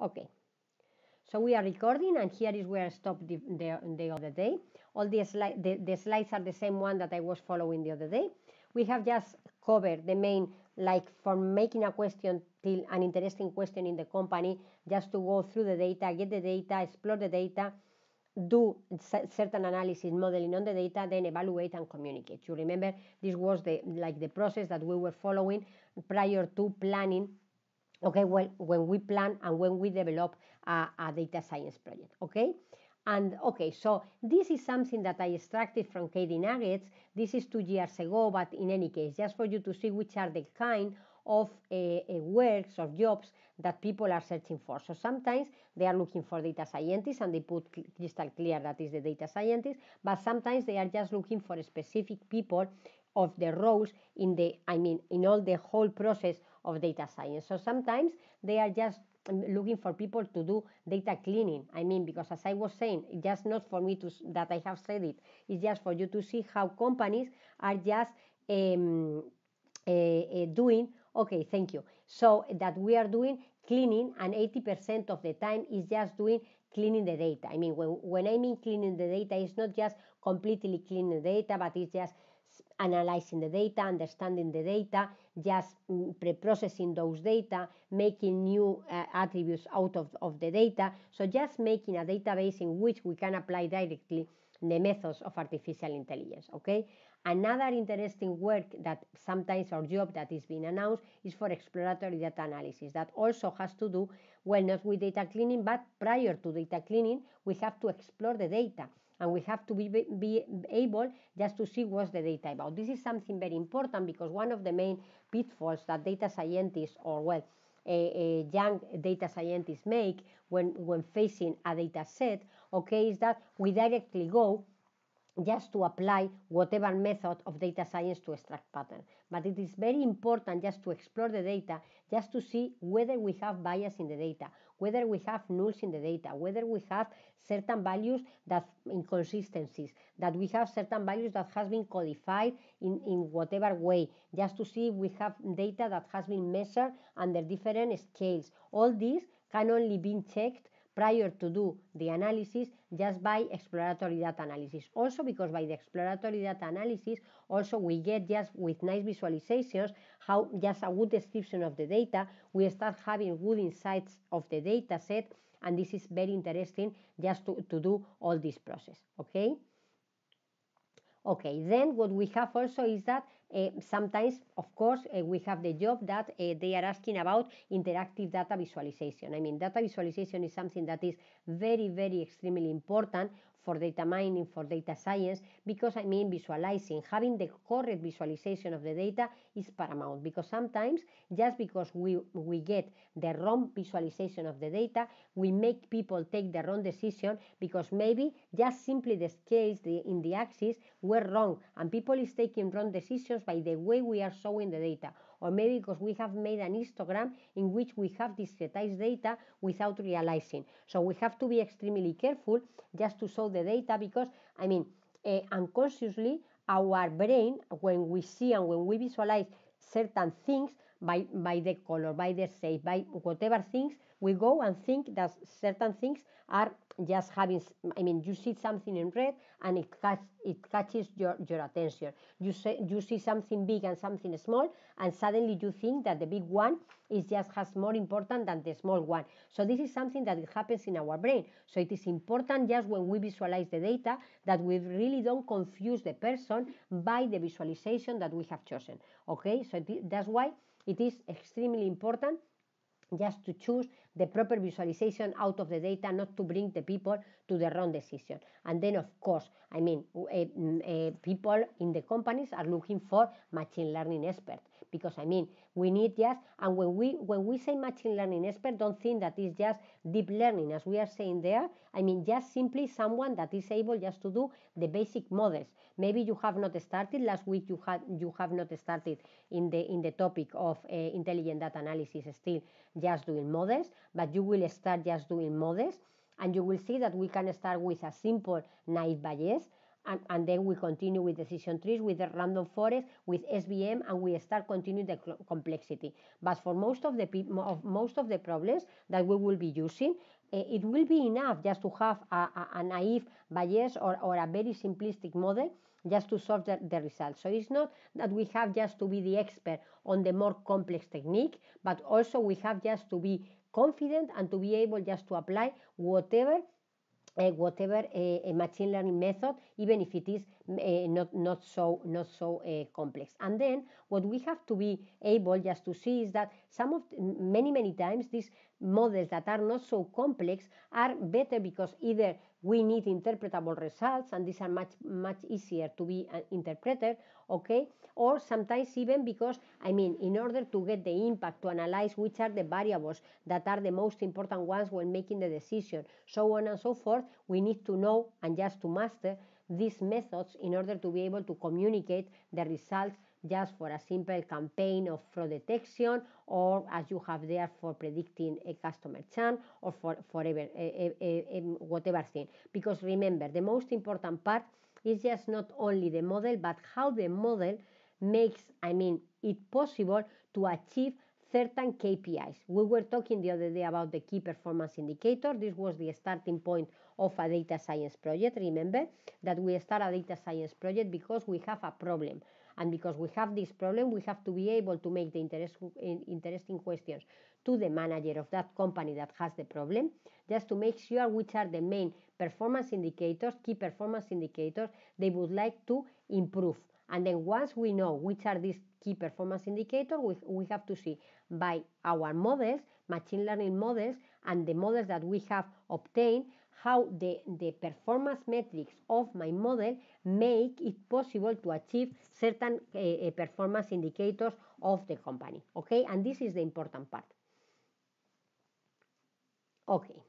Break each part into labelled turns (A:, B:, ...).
A: Okay. So we are recording and here is where I stopped the, the, the other day. All the, sli the, the slides are the same one that I was following the other day. We have just covered the main, like from making a question till an interesting question in the company, just to go through the data, get the data, explore the data, do certain analysis modeling on the data, then evaluate and communicate. You remember this was the like the process that we were following prior to planning okay, well, when we plan and when we develop a, a data science project, okay? And okay, so this is something that I extracted from KD Nuggets. This is two years ago, but in any case, just for you to see which are the kind of uh, works or jobs that people are searching for. So sometimes they are looking for data scientists and they put crystal clear that is the data scientist, but sometimes they are just looking for specific people of the roles in the, I mean, in all the whole process of data science. So sometimes they are just um, looking for people to do data cleaning. I mean, because as I was saying, just not for me to that I have said it. It's just for you to see how companies are just um, uh, uh, doing. Okay, thank you. So that we are doing cleaning, and 80% of the time is just doing cleaning the data. I mean, when, when I mean cleaning the data, it's not just completely cleaning the data, but it's just analyzing the data, understanding the data, just preprocessing those data, making new uh, attributes out of, of the data. So just making a database in which we can apply directly the methods of artificial intelligence, okay? Another interesting work that sometimes our job that is being announced is for exploratory data analysis that also has to do, well, not with data cleaning, but prior to data cleaning, we have to explore the data and we have to be, be able just to see what's the data about. This is something very important because one of the main pitfalls that data scientists or well, a, a young data scientists make when, when facing a data set, okay, is that we directly go just to apply whatever method of data science to extract pattern. But it is very important just to explore the data, just to see whether we have bias in the data whether we have nulls in the data, whether we have certain values that inconsistencies, that we have certain values that has been codified in, in whatever way, just to see we have data that has been measured under different scales. All this can only be checked prior to do the analysis just by exploratory data analysis. Also because by the exploratory data analysis, also we get just with nice visualizations, how just a good description of the data, we start having good insights of the data set, and this is very interesting just to, to do all this process, okay? Okay, then what we have also is that uh, sometimes, of course, uh, we have the job that uh, they are asking about interactive data visualization. I mean, data visualization is something that is very, very extremely important for data mining, for data science, because I mean visualizing, having the correct visualization of the data is paramount because sometimes just because we, we get the wrong visualization of the data, we make people take the wrong decision because maybe just simply the scales the, in the axis were wrong and people is taking wrong decisions by the way we are showing the data or maybe because we have made an histogram in which we have discretized data without realizing. So we have to be extremely careful just to show the data because, I mean, uh, unconsciously, our brain, when we see and when we visualize certain things by, by the color, by the shape, by whatever things, we go and think that certain things are just having i mean you see something in red and it catch, it catches your, your attention you say you see something big and something small and suddenly you think that the big one is just has more important than the small one so this is something that it happens in our brain so it is important just when we visualize the data that we really don't confuse the person by the visualization that we have chosen okay so that's why it is extremely important just to choose the proper visualization out of the data, not to bring the people to the wrong decision. And then, of course, I mean, uh, uh, people in the companies are looking for machine learning experts because I mean we need just and when we when we say machine learning expert, don't think that it's just deep learning as we are saying there. I mean just simply someone that is able just to do the basic models. Maybe you have not started last week. You had you have not started in the in the topic of uh, intelligent data analysis still just doing models, but you will start just doing models and you will see that we can start with a simple naive bias and, and then we continue with decision trees, with the random forest, with SVM, and we start continuing the complexity. But for most of the of most of the problems that we will be using, eh, it will be enough just to have a, a, a naive bias or, or a very simplistic model just to solve the, the result. So it's not that we have just to be the expert on the more complex technique, but also we have just to be confident and to be able just to apply whatever Eh, whatever a eh, eh, machine learning method, even if it is not, not so, not so complex. And then what we have to be able just to see is that some of many, many times these models that are not so complex are better because either we need interpretable results and these are much much easier to be uh, interpreted okay or sometimes even because i mean in order to get the impact to analyze which are the variables that are the most important ones when making the decision so on and so forth we need to know and just to master these methods in order to be able to communicate the results just for a simple campaign of fraud detection or as you have there for predicting a customer churn or for forever a, a, a, whatever thing because remember the most important part is just not only the model but how the model makes i mean it possible to achieve certain KPIs. We were talking the other day about the key performance indicator. This was the starting point of a data science project. Remember that we start a data science project because we have a problem. And because we have this problem, we have to be able to make the interest, interesting questions to the manager of that company that has the problem, just to make sure which are the main performance indicators, key performance indicators they would like to improve. And then once we know which are these key performance indicators, we, we have to see by our models, machine learning models, and the models that we have obtained, how the, the performance metrics of my model make it possible to achieve certain uh, performance indicators of the company. Okay, and this is the important part. Okay.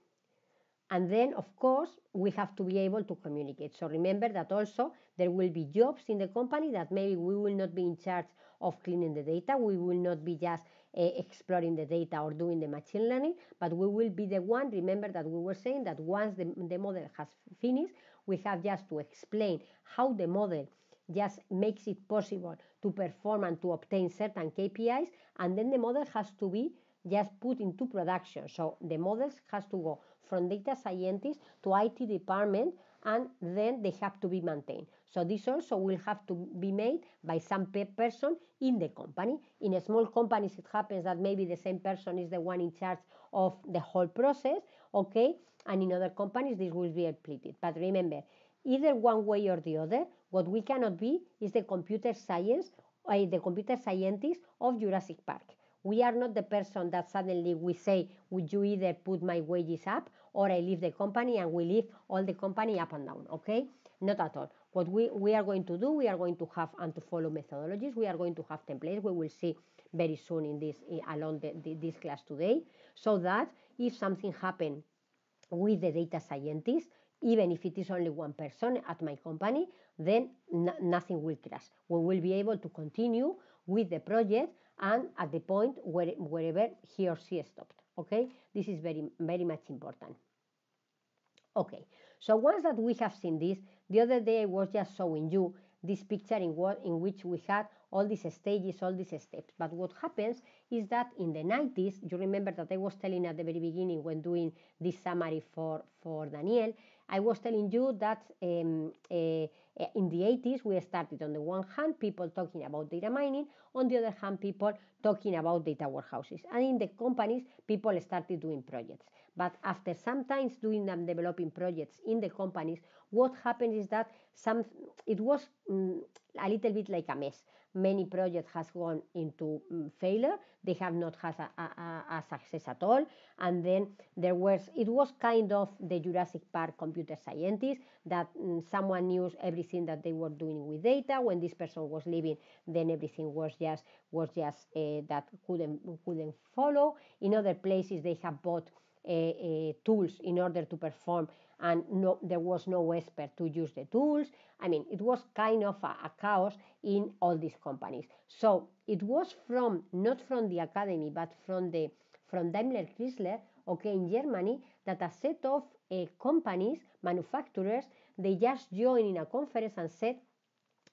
A: And then, of course, we have to be able to communicate. So remember that also there will be jobs in the company that maybe we will not be in charge of cleaning the data. We will not be just Eh, exploring the data or doing the machine learning, but we will be the one, remember that we were saying that once the, the model has finished, we have just to explain how the model just makes it possible to perform and to obtain certain KPIs, and then the model has to be just put into production. So the models has to go from data scientists to IT department, and then they have to be maintained. So this also will have to be made by some person in the company. In small companies, it happens that maybe the same person is the one in charge of the whole process, okay? And in other companies, this will be split. But remember, either one way or the other, what we cannot be is the computer science, eh, the computer scientist of Jurassic Park. We are not the person that suddenly we say, would you either put my wages up or I leave the company and we leave all the company up and down, okay? Not at all what we, we are going to do, we are going to have and to follow methodologies, we are going to have templates, we will see very soon in this eh, along the, the, this class today, so that if something happen with the data scientist, even if it is only one person at my company, then nothing will crash. We will be able to continue with the project and at the point where, wherever he or she stopped. Okay, this is very, very much important. Okay, so once that we have seen this, the other day I was just showing you this picture in, what, in which we had all these stages, all these steps. But what happens is that in the 90s, you remember that I was telling at the very beginning when doing this summary for, for Daniel, I was telling you that um, uh, in the 80s we started on the one hand people talking about data mining, on the other hand people talking about data warehouses. And in the companies people started doing projects. But after sometimes doing them developing projects in the companies, what happened is that some it was um, a little bit like a mess. Many projects has gone into um, failure. They have not had a, a, a, success at all. And then there was it was kind of the Jurassic Park computer scientists that um, someone knew everything that they were doing with data. When this person was leaving, then everything was just was just uh, that couldn't couldn't follow. In other places, they have bought Eh, eh, tools in order to perform and no, there was no expert to use the tools. I mean, it was kind of a, a, chaos in all these companies. So it was from not from the academy, but from the from Daimler Chrysler, okay, in Germany, that a set of uh, companies, manufacturers, they just joined in a conference and said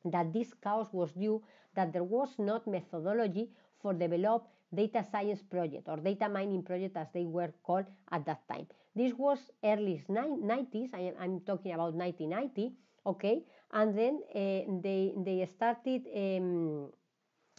A: that this chaos was due that there was not methodology for develop data science project or data mining project as they were called at that time. This was early 90s, I am, I'm talking about 1990, okay? And then uh, they, they started um,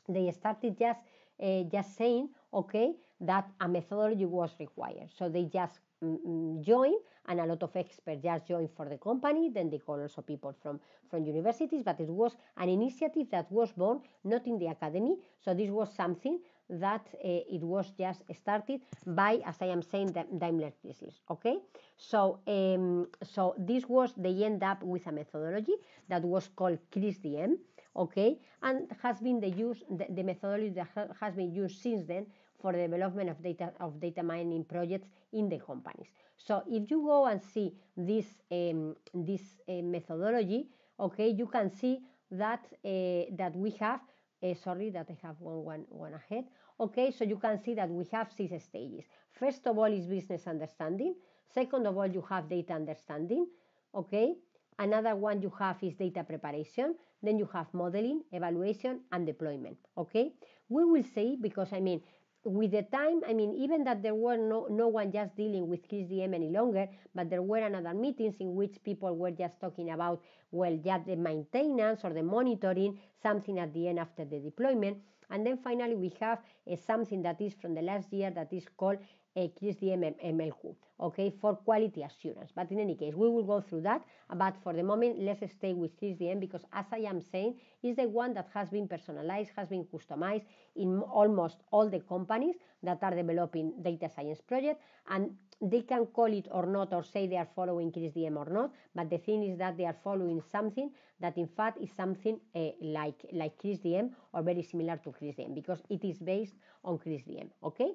A: they started just uh, just saying, okay, that a methodology was required. So they just um, joined and a lot of experts just joined for the company. Then they called also people from, from universities, but it was an initiative that was born not in the academy. So this was something that uh, it was just started by, as I am saying, the Daimler Chrysler. Okay, so um, so this was they end up with a methodology that was called ChrisDM. Okay, and has been the use the, the methodology that ha has been used since then for the development of data of data mining projects in the companies. So if you go and see this um, this uh, methodology, okay, you can see that uh, that we have uh, sorry that I have one one one ahead. Okay, so you can see that we have six stages. First of all is business understanding. Second of all, you have data understanding. Okay, another one you have is data preparation. Then you have modeling, evaluation, and deployment. Okay, we will see because I mean with the time, I mean, even that there were no, no one just dealing with DM any longer, but there were another meetings in which people were just talking about, well, just the maintenance or the monitoring, something at the end after the deployment. And then finally, we have uh, something that is from the last year that is called uh, CRISDM MLQ, okay, for quality assurance. But in any case, we will go through that. But for the moment, let's stay with CRISDM because, as I am saying, is the one that has been personalized, has been customized in almost all the companies that are developing data science projects. And they can call it or not or say they are following ChrisDM or not, but the thing is that they are following something that in fact is something uh, like, like ChrisDM or very similar to ChrisDM because it is based on ChrisDM, okay?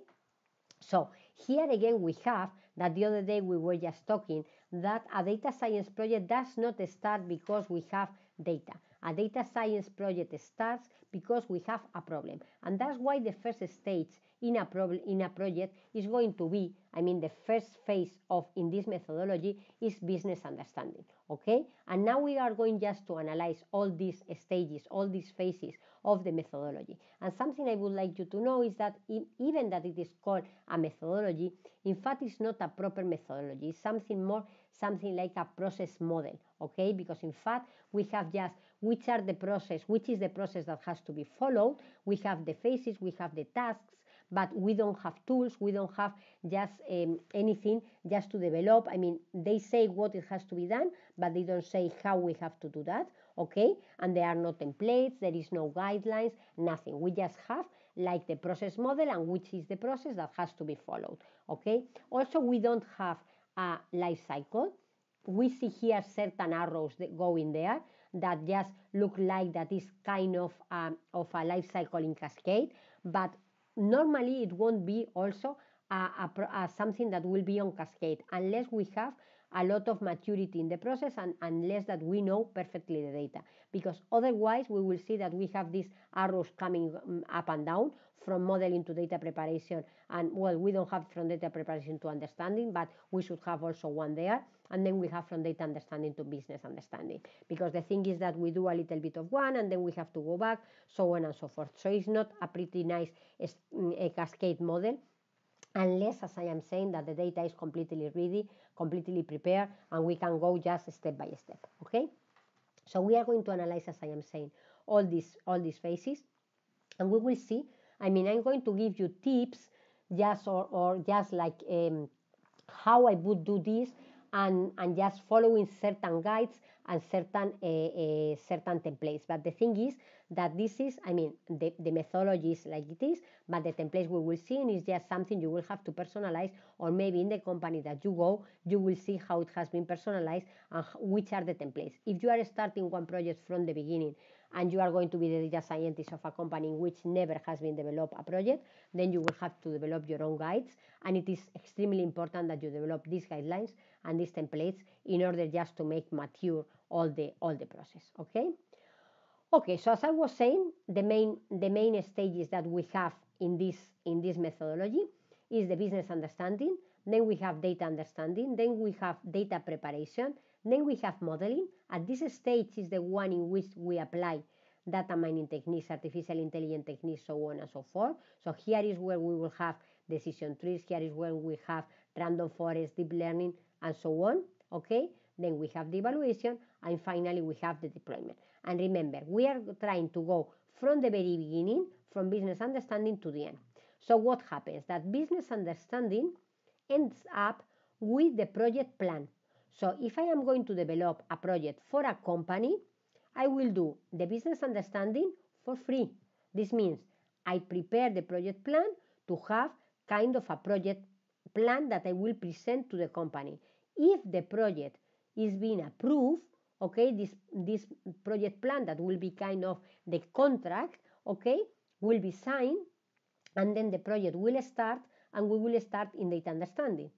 A: So here again we have that the other day we were just talking that a data science project does not start because we have data a data science project starts because we have a problem. And that's why the first stage in a, problem, in a project is going to be, I mean, the first phase of in this methodology is business understanding, okay? And now we are going just to analyze all these stages, all these phases of the methodology. And something I would like you to know is that even that it is called a methodology, in fact, it's not a proper methodology. It's something more, something like a process model, okay? Because in fact, we have just which are the process, which is the process that has to be followed. We have the phases, we have the tasks, but we don't have tools, we don't have just um, anything just to develop. I mean, they say what it has to be done, but they don't say how we have to do that, okay? And there are no templates, there is no guidelines, nothing. We just have like the process model and which is the process that has to be followed, okay? Also, we don't have a life cycle. We see here certain arrows that go in there that just look like that is kind of um, of a life cycle in cascade but normally it won't be also a, a, a something that will be on cascade unless we have a lot of maturity in the process and unless that we know perfectly the data because otherwise we will see that we have these arrows coming mm, up and down from modeling to data preparation and well we don't have from data preparation to understanding but we should have also one there and then we have from data understanding to business understanding because the thing is that we do a little bit of one and then we have to go back so on and so forth so it's not a pretty nice mm, a cascade model unless, as I am saying, that the data is completely ready, completely prepared, and we can go just step by step, okay? So we are going to analyze, as I am saying, all these, all these phases, and we will see, I mean, I'm going to give you tips just or, or just like um, how I would do this and, and just following certain guides and certain, uh, certain templates. But the thing is that this is, I mean, the, the methodology is like it is, but the templates we will see is just something you will have to personalize, or maybe in the company that you go, you will see how it has been personalized and which are the templates. If you are starting one project from the beginning and you are going to be the data scientist of a company in which never has been developed a project, then you will have to develop your own guides. And it is extremely important that you develop these guidelines and these templates in order just to make mature all the all the process. Okay. Okay, so as I was saying, the main the main stages that we have in this in this methodology is the business understanding, then we have data understanding, then we have data preparation, then we have modeling. At this stage is the one in which we apply data mining techniques, artificial intelligence techniques, so on and so forth. So here is where we will have decision trees, here is where we have random forest, deep learning, and so on, okay? Then we have the evaluation, and finally we have the deployment. And remember, we are trying to go from the very beginning, from business understanding to the end. So what happens? That business understanding ends up with the project plan. So if I am going to develop a project for a company, I will do the business understanding for free. This means I prepare the project plan to have kind of a project plan that I will present to the company. If the project is being approved, okay, this, this project plan that will be kind of the contract, okay, will be signed and then the project will start and we will start in data understanding.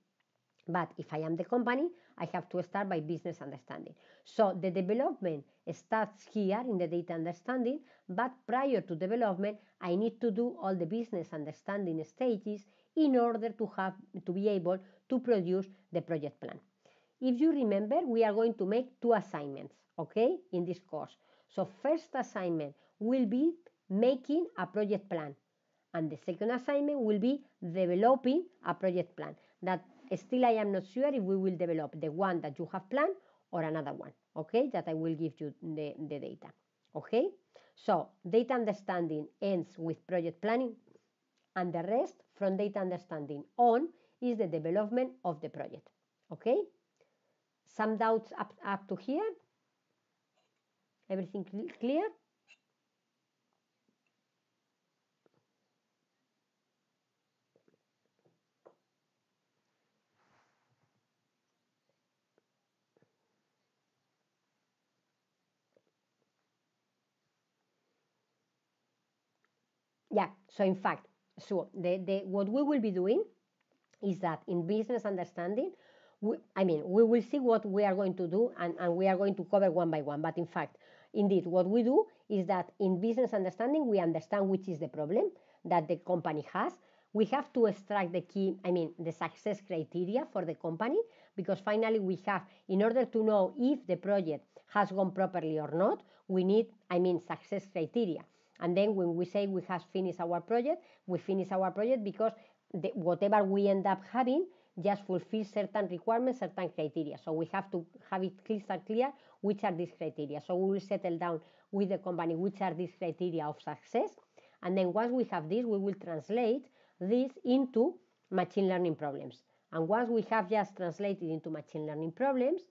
A: But if I am the company, I have to start by business understanding. So the development starts here in the data understanding, but prior to development, I need to do all the business understanding stages in order to have to be able to produce the project plan. If you remember, we are going to make two assignments, okay, in this course. So first assignment will be making a project plan, and the second assignment will be developing a project plan that Still, I am not sure if we will develop the one that you have planned or another one, okay, that I will give you the, the data, okay? So data understanding ends with project planning and the rest from data understanding on is the development of the project, okay? Some doubts up, up to here? Everything clear? So in fact, so the, the, what we will be doing is that in business understanding, we, I mean, we will see what we are going to do and, and we are going to cover one by one. But in fact, indeed, what we do is that in business understanding, we understand which is the problem that the company has. We have to extract the key, I mean, the success criteria for the company, because finally we have, in order to know if the project has gone properly or not, we need, I mean, success criteria. And then when we say we have finished our project, we finish our project because the, whatever we end up having just fulfills certain requirements, certain criteria. So we have to have it crystal clear which are these criteria. So we will settle down with the company which are these criteria of success. And then once we have this, we will translate this into machine learning problems. And once we have just translated into machine learning problems,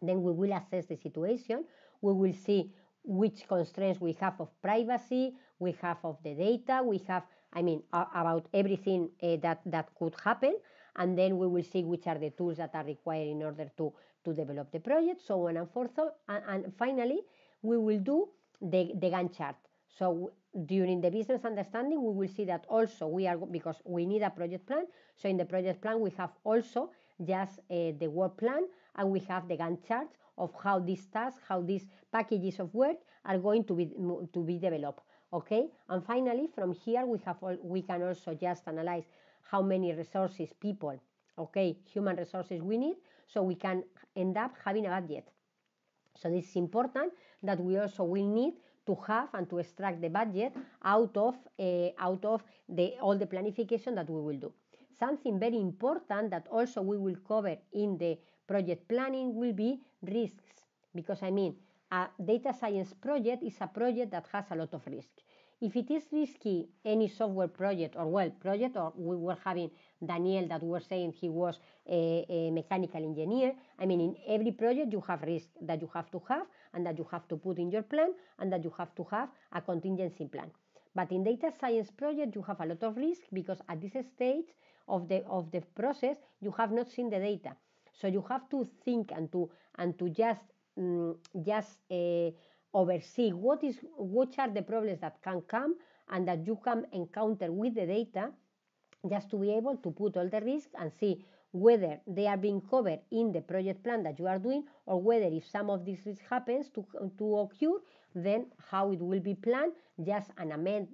A: then we will assess the situation. We will see which constraints we have of privacy, we have of the data, we have, I mean, uh, about everything uh, that, that could happen. And then we will see which are the tools that are required in order to, to develop the project, so on and forth. And, and finally, we will do the, the Gantt chart. So during the business understanding, we will see that also we are, because we need a project plan. So in the project plan, we have also just uh, the work plan and we have the Gantt chart of how these tasks, how these packages of work are going to be, to be developed. Okay, and finally from here we have all, we can also just analyze how many resources, people, okay, human resources we need, so we can end up having a budget. So this is important that we also will need to have and to extract the budget out of uh, out of the all the planification that we will do. Something very important that also we will cover in the Project planning will be risks, because I mean, a data science project is a project that has a lot of risk. If it is risky, any software project or well project, or we were having Daniel that was saying he was a, a, mechanical engineer. I mean, in every project you have risk that you have to have and that you have to put in your plan and that you have to have a contingency plan. But in data science project you have a lot of risk because at this stage of the of the process you have not seen the data. So you have to think and to and to just um, just uh, oversee what is what are the problems that can come and that you can encounter with the data, just to be able to put all the risk and see whether they are being covered in the project plan that you are doing or whether if some of this happens to, to occur then how it will be planned just an amend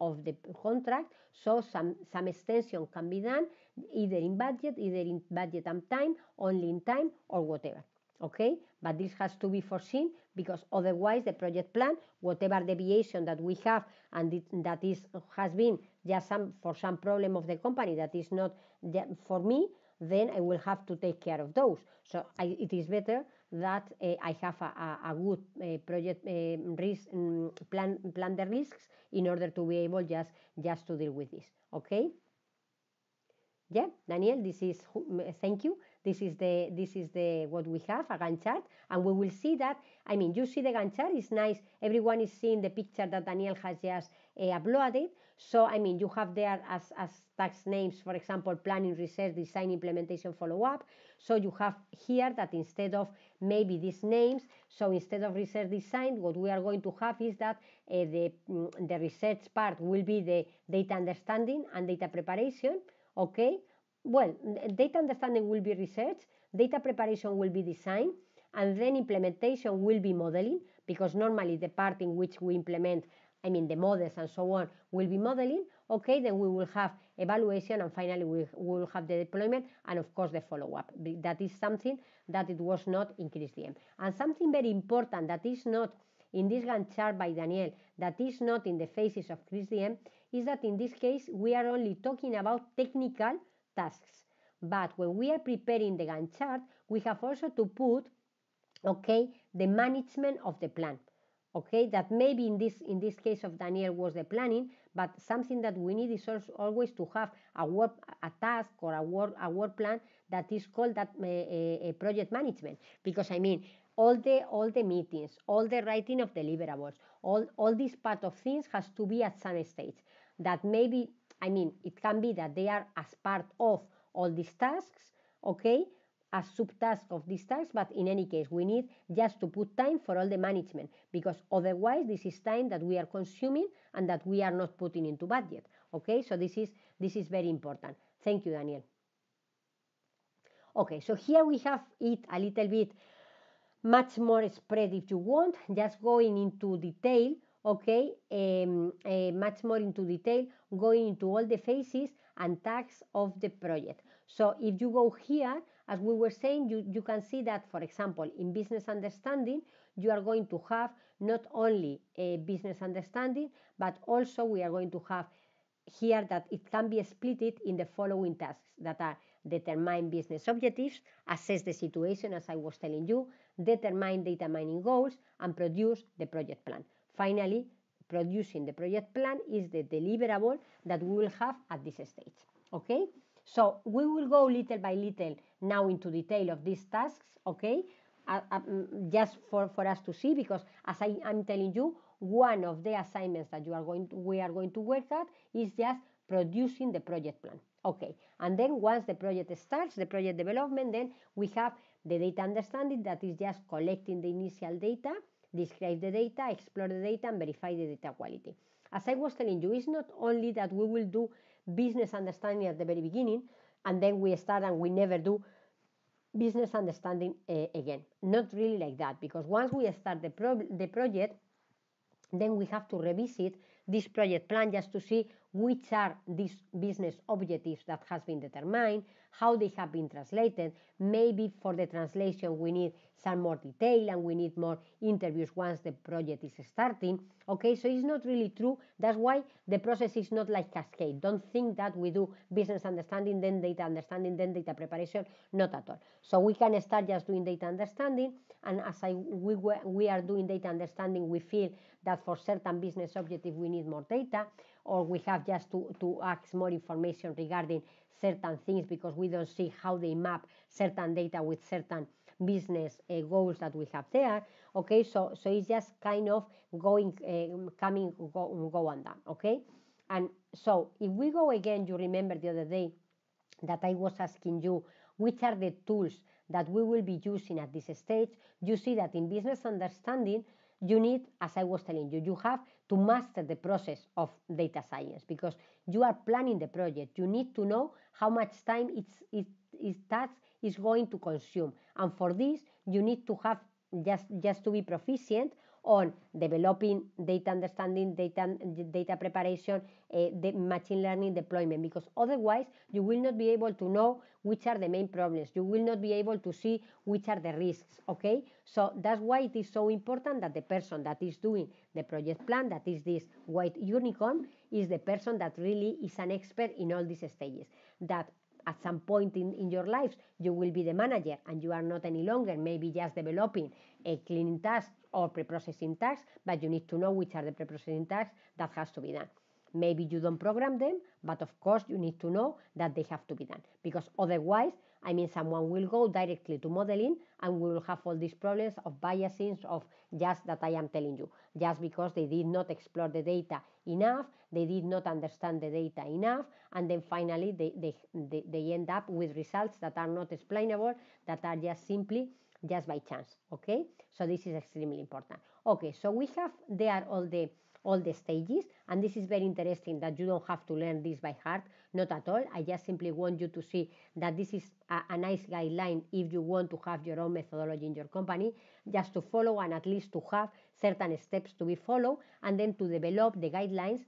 A: of the contract. So some, some extension can be done either in budget, either in budget and time, only in time or whatever. Okay, but this has to be foreseen because otherwise the project plan, whatever deviation that we have and it, that is has been just some for some problem of the company that is not for me, then I will have to take care of those. So I, it is better that eh, I have a, a, a good eh, project eh, risk mm, plan plan the risks in order to be able just just to deal with this. Okay. Yeah, Daniel, this is thank you. This is the this is the what we have a Gantt chart, and we will see that. I mean, you see the Gantt chart is nice. Everyone is seeing the picture that Daniel has just Eh, uploaded. So, I mean, you have there as, as tax names, for example, planning, research, design, implementation, follow-up. So you have here that instead of maybe these names, so instead of research design, what we are going to have is that uh, the, mm, the research part will be the data understanding and data preparation, okay? Well, data understanding will be research, data preparation will be design, and then implementation will be modeling, because normally the part in which we implement I mean the models and so on, will be modeling, okay, then we will have evaluation and finally we, will have the deployment and of course the follow-up. That is something that it was not in ChrisDM. And something very important that is not in this Gantt chart by Daniel, that is not in the phases of ChrisDM, is that in this case we are only talking about technical tasks. But when we are preparing the Gantt chart, we have also to put okay, the management of the plan okay that maybe in this in this case of daniel was the planning but something that we need is always to have a work a task or a work a work plan that is called that eh, eh, eh, project management because i mean all the all the meetings all the writing of deliverables all all this part of things has to be at some stage that maybe i mean it can be that they are as part of all these tasks okay a subtask of this task, but in any case, we need just to put time for all the management because otherwise this is time that we are consuming and that we are not putting into budget. Okay, so this is, this is very important. Thank you, Daniel. Okay, so here we have it a little bit much more spread if you want, just going into detail, okay, um, uh, much more into detail, going into all the phases and tasks of the project. So if you go here, as we were saying, you, you can see that, for example, in business understanding, you are going to have not only a business understanding, but also we are going to have here that it can be split in the following tasks that are determine business objectives, assess the situation as I was telling you, determine data mining goals, and produce the project plan. Finally, producing the project plan is the deliverable that we will have at this stage. Okay? So we will go little by little now into detail of these tasks, okay? Uh, uh mm, just for, for us to see, because as I, am telling you, one of the assignments that you are going to, we are going to work at is just producing the project plan. Okay, and then once the project starts, the project development, then we have the data understanding that is just collecting the initial data, describe the data, explore the data, and verify the data quality. As I was telling you, it's not only that we will do business understanding at the very beginning, and then we start and we never do business understanding uh, again. Not really like that, because once we start the, pro- the project, then we have to revisit this project plan just to see which are these business objectives that has been determined, how they have been translated. Maybe for the translation we need some more detail and we need more interviews once the project is starting. Okay, so it's not really true. That's why the process is not like cascade. Don't think that we do business understanding, then data understanding, then data preparation. Not at all. So we can start just doing data understanding, and as I we we are doing data understanding, we feel that for certain business objective we need more data or we have just to, to ask more information regarding certain things because we don't see how they map certain data with certain business uh, goals that we have there okay so so it's just kind of going uh, coming go, go that. okay and so if we go again you remember the other day that i was asking you which are the tools that we will be using at this stage you see that in business understanding you need as i was telling you you have to master the process of data science because you are planning the project. You need to know how much time it's, its task is going to consume. And for this, you need to have just, just to be proficient on developing data understanding, data, data preparation, uh, the machine learning deployment, because otherwise you will not be able to know which are the main problems. You will not be able to see which are the risks, okay? So that's why it is so important that the person that is doing the project plan, that is this white unicorn, is the person that really is an expert in all these stages, that at some point in, in your lives you will be the manager and you are not any longer maybe just developing a cleaning task or pre-processing but you need to know which are the pre-processing that has to be done. Maybe you don't program them, but of course you need to know that they have to be done because otherwise, I mean, someone will go directly to modeling and we will have all these problems of biases of just that I am telling you, just because they did not explore the data enough, they did not understand the data enough, and then finally they, they, they, they end up with results that are not explainable, that are just simply just by chance okay so this is extremely important okay so we have there all the all the stages and this is very interesting that you don't have to learn this by heart not at all i just simply want you to see that this is a, a nice guideline if you want to have your own methodology in your company just to follow and at least to have certain steps to be followed and then to develop the guidelines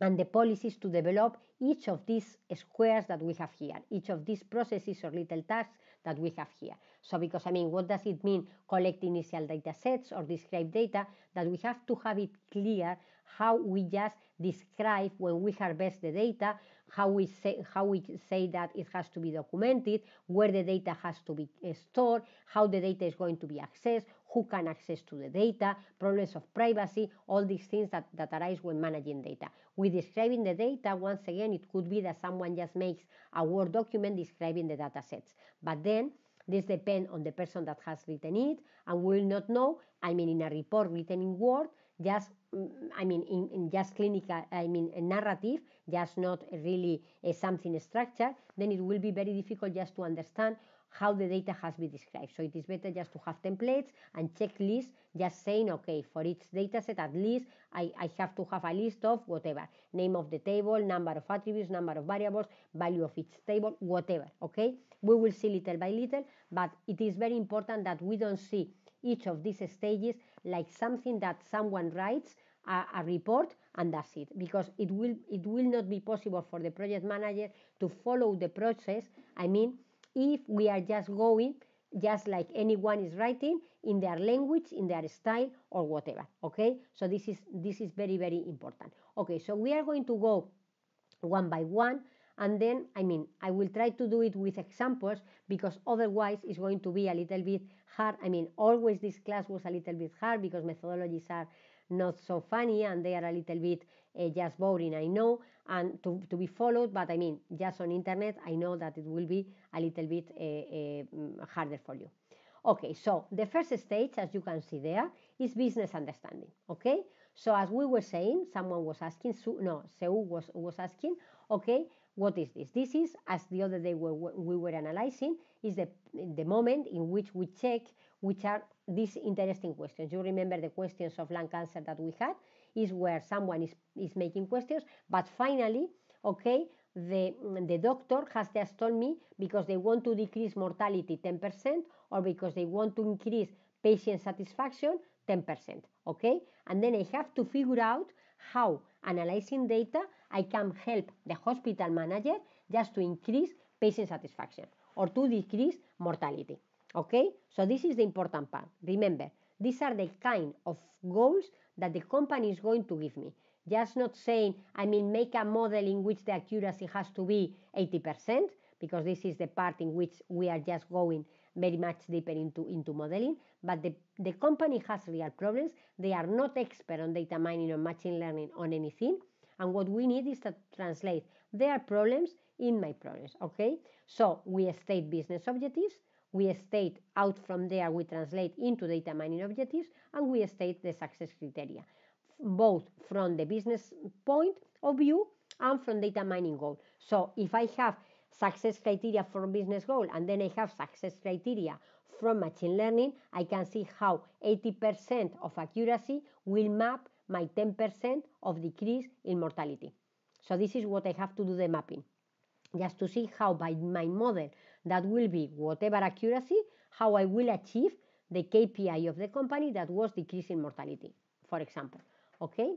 A: and the policies to develop each of these squares that we have here, each of these processes or little tasks that we have here. So because I mean, what does it mean collect initial data sets or describe data? That we have to have it clear how we just describe when we harvest the data, how we say, how we say that it has to be documented, where the data has to be eh, stored, how the data is going to be accessed, who can access to the data, problems of privacy, all these things that, that arise when managing data. With describing the data, once again, it could be that someone just makes a Word document describing the data sets. But then this depends on the person that has written it and will not know, I mean, in a report written in Word, just mm, I mean, in, in, just clinical, I mean, a narrative, just not really eh, something structured, then it will be very difficult just to understand how the data has been described. So it is better just to have templates and checklists, just saying, okay, for each data set, at least I, I have to have a list of whatever, name of the table, number of attributes, number of variables, value of each table, whatever, okay? We will see little by little, but it is very important that we don't see each of these stages like something that someone writes a, a, report and that's it because it will it will not be possible for the project manager to follow the process i mean if we are just going just like anyone is writing in their language in their style or whatever okay so this is this is very very important okay so we are going to go one by one and then I mean I will try to do it with examples because otherwise it's going to be a little bit hard I mean always this class was a little bit hard because methodologies are not so funny and they are a little bit uh, just boring I know and to, to be followed but I mean just on internet I know that it will be a little bit uh, uh, harder for you okay so the first stage as you can see there is business understanding okay so as we were saying someone was asking no Seu was, was asking okay what is this? This is, as the other day we, we were analyzing, is the, the moment in which we check which are these interesting questions. You remember the questions of lung cancer that we had, is where someone is, is making questions, but finally, okay, the, the doctor has just told me because they want to decrease mortality 10% or because they want to increase patient satisfaction 10%, okay? And then I have to figure out how analyzing data I can help the hospital manager just to increase patient satisfaction or to decrease mortality. Okay, so this is the important part. Remember, these are the kind of goals that the company is going to give me. Just not saying, I mean, make a model in which the accuracy has to be 80%, because this is the part in which we are just going very much deeper into, into modeling. But the, the company has real problems. They are not expert on data mining or machine learning on anything. And what we need is to translate their problems in my problems, okay? So we state business objectives, we state out from there, we translate into data mining objectives, and we state the success criteria, both from the business point of view and from data mining goal. So if I have success criteria from business goal and then I have success criteria from machine learning, I can see how 80% of accuracy will map my 10% of decrease in mortality. So this is what I have to do the mapping, just to see how by my model that will be whatever accuracy, how I will achieve the KPI of the company that was decreasing mortality, for example, okay?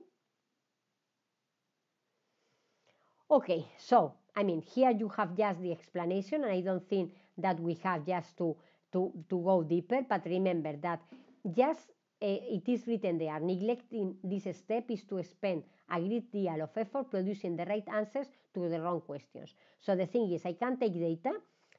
A: Okay, so, I mean, here you have just the explanation, and I don't think that we have just to, to, to go deeper, but remember that just Eh, it is written there. Neglecting this step is to spend a great deal of effort producing the right answers to the wrong questions. So the thing is, I can take data.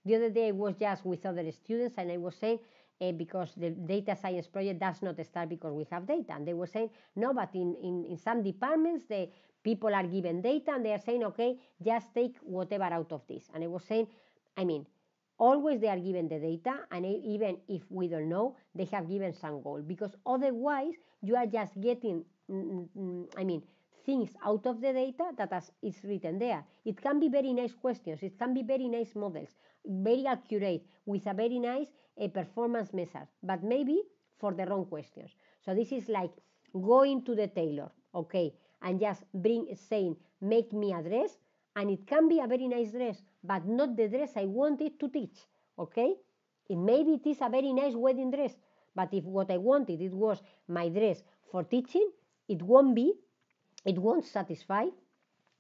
A: The other day I was just with other students and I was saying, uh, because the data science project does not start because we have data. And they were saying, no, but in, in, in some departments, the people are given data and they are saying, okay, just take whatever out of this. And I was saying, I mean, always they are given the data and even if we don't know they have given some goal because otherwise you are just getting mm, mm, mm, i mean things out of the data that is written there it can be very nice questions it can be very nice models very accurate with a very nice a eh, performance measure but maybe for the wrong questions so this is like going to the tailor okay and just bring saying make me a dress and it can be a very nice dress but not the dress I wanted to teach, okay? And maybe it is a very nice wedding dress, but if what I wanted it was my dress for teaching, it won't be, it won't satisfy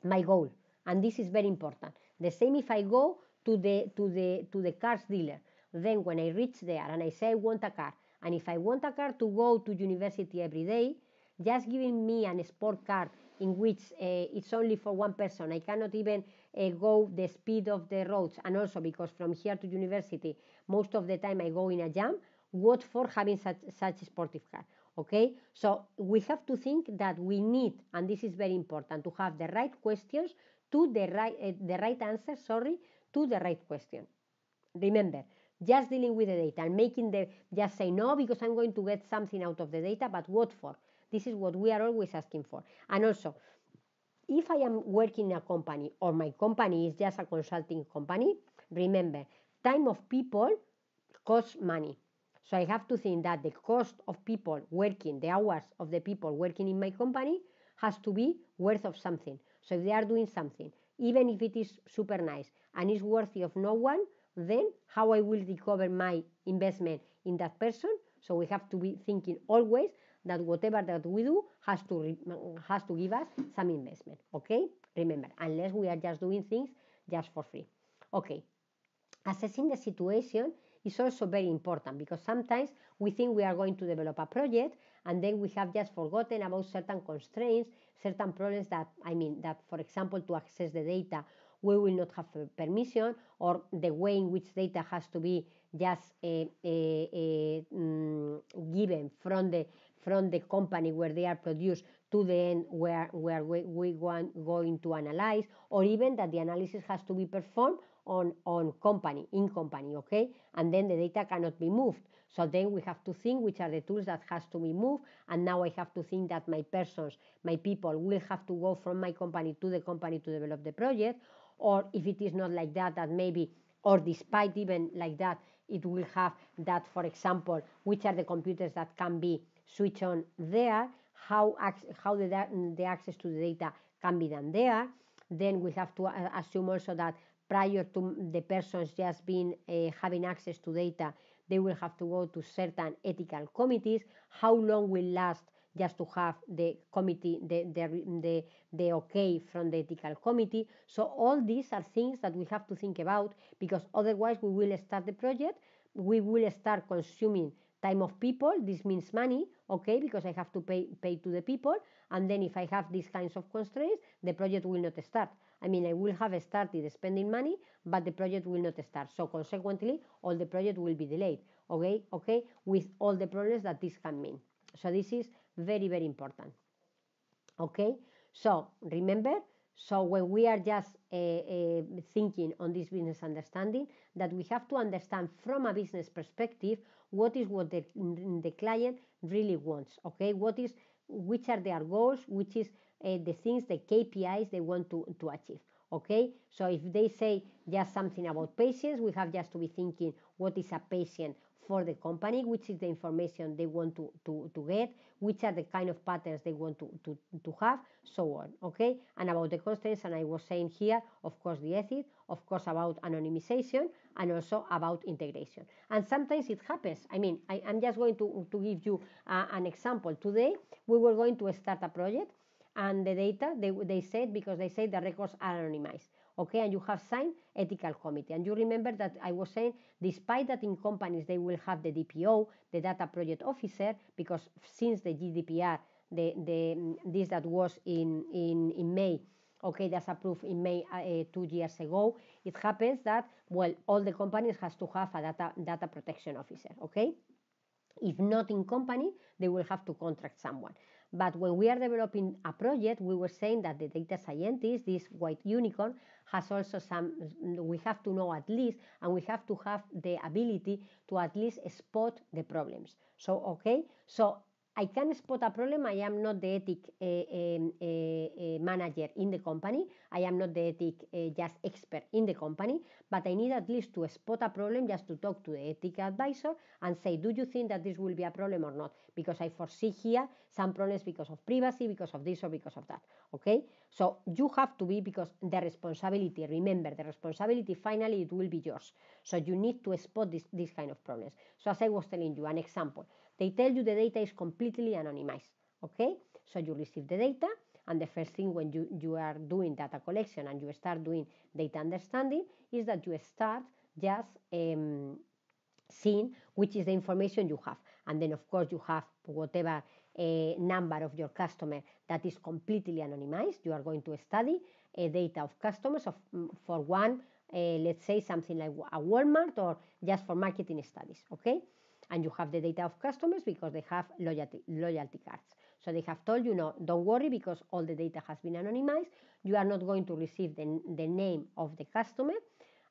A: my goal. And this is very important. The same if I go to the to the to the cars dealer. Then when I reach there and I say I want a car, and if I want a car to go to university every day, just giving me an sport car in which uh, it's only for one person, I cannot even uh, go the speed of the roads and also because from here to university most of the time I go in a jam what for having such, such a sportive car okay so we have to think that we need and this is very important to have the right questions to the right uh, the right answer sorry to the right question remember just dealing with the data and making the just say no because i'm going to get something out of the data but what for this is what we are always asking for and also if I am working in a company or my company is just a consulting company, remember, time of people costs money. So I have to think that the cost of people working, the hours of the people working in my company has to be worth of something. So if they are doing something, even if it is super nice and is worthy of no one, then how I will recover my investment in that person. So we have to be thinking always that whatever that we do has to, has to give us some investment, okay? Remember, unless we are just doing things just for free. Okay, assessing the situation is also very important because sometimes we think we are going to develop a project and then we have just forgotten about certain constraints, certain problems that, I mean, that for example, to access the data, we will not have permission or the way in which data has to be just uh, uh, uh, given from the from the company where they are produced to the end where, where we, we want going to analyze or even that the analysis has to be performed on, on company, in company, okay? And then the data cannot be moved. So then we have to think which are the tools that has to be moved. And now I have to think that my persons, my people will have to go from my company to the company to develop the project. Or if it is not like that, that maybe, or despite even like that, it will have that, for example, which are the computers that can be switch on there, how, how the, the access to the data can be done there. Then we have to uh, assume also that prior to the persons just being uh, having access to data, they will have to go to certain ethical committees. How long will last just to have the committee, the, the, the, the okay from the ethical committee. So all these are things that we have to think about because otherwise we will start the project, we will start consuming time of people this means money okay because i have to pay pay to the people and then if i have these kinds of constraints the project will not start i mean i will have started spending money but the project will not start so consequently all the project will be delayed okay okay with all the problems that this can mean so this is very very important okay so remember so when we are just uh, uh, thinking on this business understanding, that we have to understand from a business perspective what is what the, the client really wants. Okay, what is which are their goals, which is uh, the things, the KPIs they want to, to achieve. Okay, so if they say just something about patients, we have just to be thinking what is a patient for the company, which is the information they want to, to, to get, which are the kind of patterns they want to, to, to have, so on, okay? And about the constraints, and I was saying here, of course, the ethic, of course, about anonymization, and also about integration. And sometimes it happens. I mean, I, am just going to, to give you uh, an example. Today, we were going to start a project, and the data, they, they said, because they say the records are anonymized okay, and you have signed ethical committee. And you remember that I was saying, despite that in companies they will have the DPO, the data project officer, because since the GDPR, the, the this that was in, in, in May, okay, that's approved in May uh, uh, two years ago, it happens that, well, all the companies has to have a data, data protection officer, okay? If not in company, they will have to contract someone. But when we are developing a project, we were saying that the data scientist, this white unicorn, has also some, we have to know at least, and we have to have the ability to at least spot the problems. So, okay, so I can spot a problem. I am not the ethic uh, uh, manager in the company. I am not the ethic just expert in the company, but I need at least to spot a problem just to talk to the ethic advisor and say, do you think that this will be a problem or not? Because I foresee here some problems because of privacy, because of this or because of that. Okay? So you have to be because the responsibility, remember, the responsibility finally it will be yours. So you need to spot this, this kind of problems. So as I was telling you, an example. They tell you the data is completely anonymized, okay? So you receive the data, and the first thing when you, you are doing data collection and you start doing data understanding is that you start just um, seeing which is the information you have. And then, of course, you have whatever uh, number of your customer that is completely anonymized. You are going to study uh, data of customers of, mm, for one, uh, let's say something like a Walmart or just for marketing studies, okay? and you have the data of customers because they have loyalty, loyalty cards. So they have told you, no, don't worry because all the data has been anonymized. You are not going to receive the, the name of the customer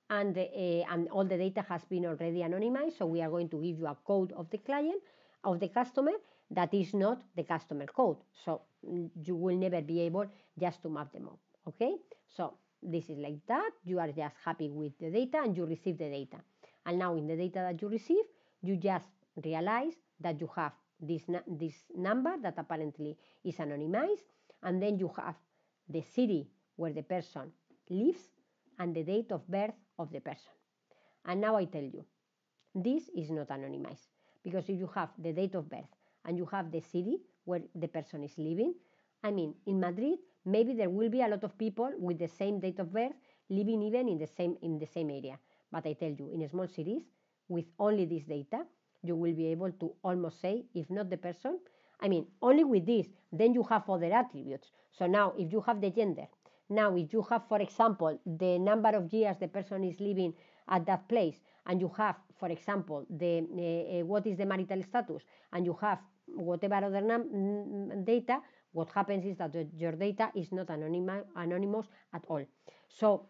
A: and, the, uh, and all the data has been already anonymized. So we are going to give you a code of the client, of the customer, that is not the customer code. So mm, you will never be able just to map them up. Okay, so this is like that. You are just happy with the data and you receive the data. And now in the data that you receive, you just realize that you have this, this number that apparently is anonymized, and then you have the city where the person lives and the date of birth of the person. And now I tell you, this is not anonymized because if you have the date of birth and you have the city where the person is living, I mean, in Madrid, maybe there will be a lot of people with the same date of birth living even in the same in the same area. But I tell you, in small cities, with only this data, you will be able to almost say, if not the person, I mean, only with this, then you have other attributes. So now, if you have the gender, now if you have, for example, the number of years the person is living at that place, and you have, for example, the uh, uh, what is the marital status, and you have whatever other mm, data, what happens is that your data is not anonymous at all. So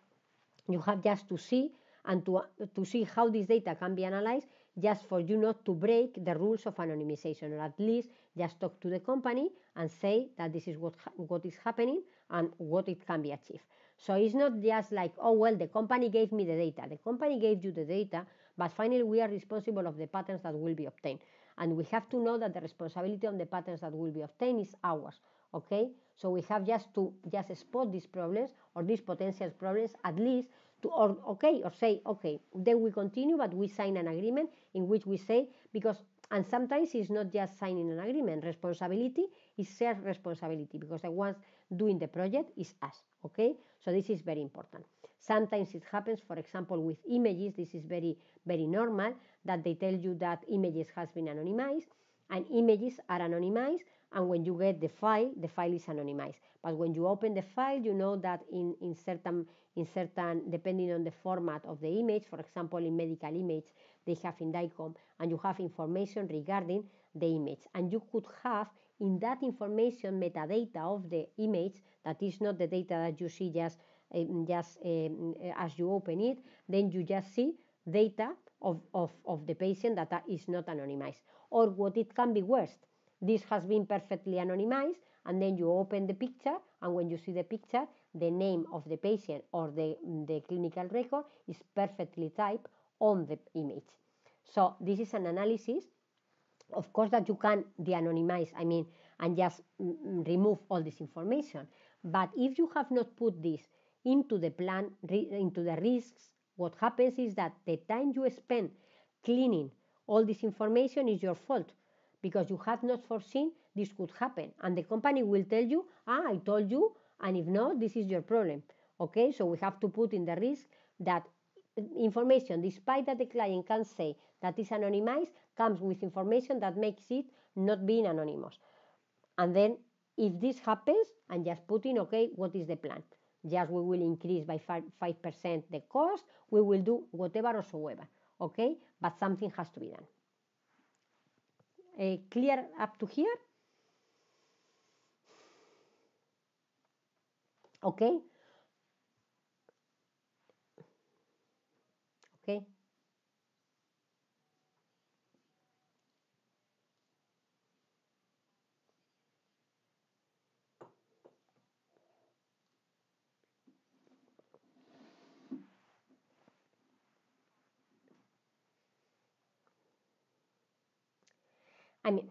A: you have just to see and to, to see how this data can be analyzed just for you not to break the rules of anonymization or at least just talk to the company and say that this is what, what is happening and what it can be achieved. So it's not just like, oh, well, the company gave me the data. The company gave you the data, but finally we are responsible of the patterns that will be obtained. And we have to know that the responsibility on the patterns that will be obtained is ours, okay? So we have just to just spot these problems or these potential problems at least to, or okay, or say, okay, then we continue, but we sign an agreement in which we say, because, and sometimes it's not just signing an agreement, responsibility is shared responsibility, because the ones doing the project is us, okay? So this is very important. Sometimes it happens, for example, with images, this is very, very normal, that they tell you that images has been anonymized, and images are anonymized, and when you get the file, the file is anonymized. But when you open the file, you know that in, in certain, in certain, depending on the format of the image, for example, in medical image, they have in DICOM, and you have information regarding the image. And you could have in that information metadata of the image, that is not the data that you see just, um, just um, uh, as you open it, then you just see data of, of, of the patient that is not anonymized. Or what it can be worse, this has been perfectly anonymized and then you open the picture and when you see the picture the name of the patient or the, mm, the clinical record is perfectly typed on the image so this is an analysis of course that you can de-anonymize i mean and just mm, mm, remove all this information but if you have not put this into the plan into the risks what happens is that the time you spend cleaning all this information is your fault because you have not foreseen this could happen. And the company will tell you, ah, I told you, and if not, this is your problem. Okay, so we have to put in the risk that information, despite that the client can say that is anonymized, comes with information that makes it not being anonymous. And then if this happens, and just put in, okay, what is the plan? Just we will increase by 5% the cost, we will do whatever or soever, okay? But something has to be done. Uh, clear up to here? okay okay I mean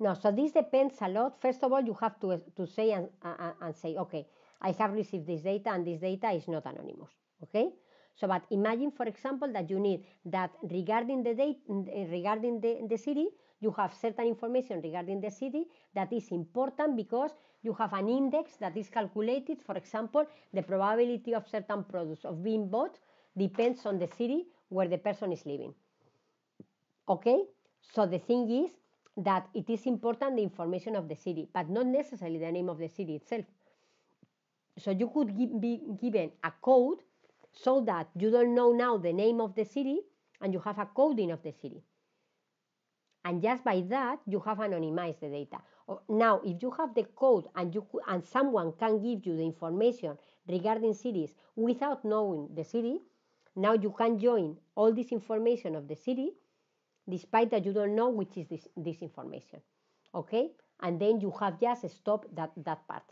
A: No, so this depends a lot. First of all, you have to, to say and, uh, and say, okay, I have received this data and this data is not anonymous, okay? So, but imagine, for example, that you need that regarding the date, regarding the, the city, you have certain information regarding the city that is important because you have an index that is calculated. For example, the probability of certain products of being bought depends on the city where the person is living. Okay? So the thing is that it is important the information of the city, but not necessarily the name of the city itself. So you could give, be given a code so that you don't know now the name of the city and you have a coding of the city. And just by that, you have anonymized the data. Now, if you have the code and, you, and someone can give you the information regarding cities without knowing the city, now you can join all this information of the city despite that you don't know which is this, this information. Okay? And then you have just stopped that, that part.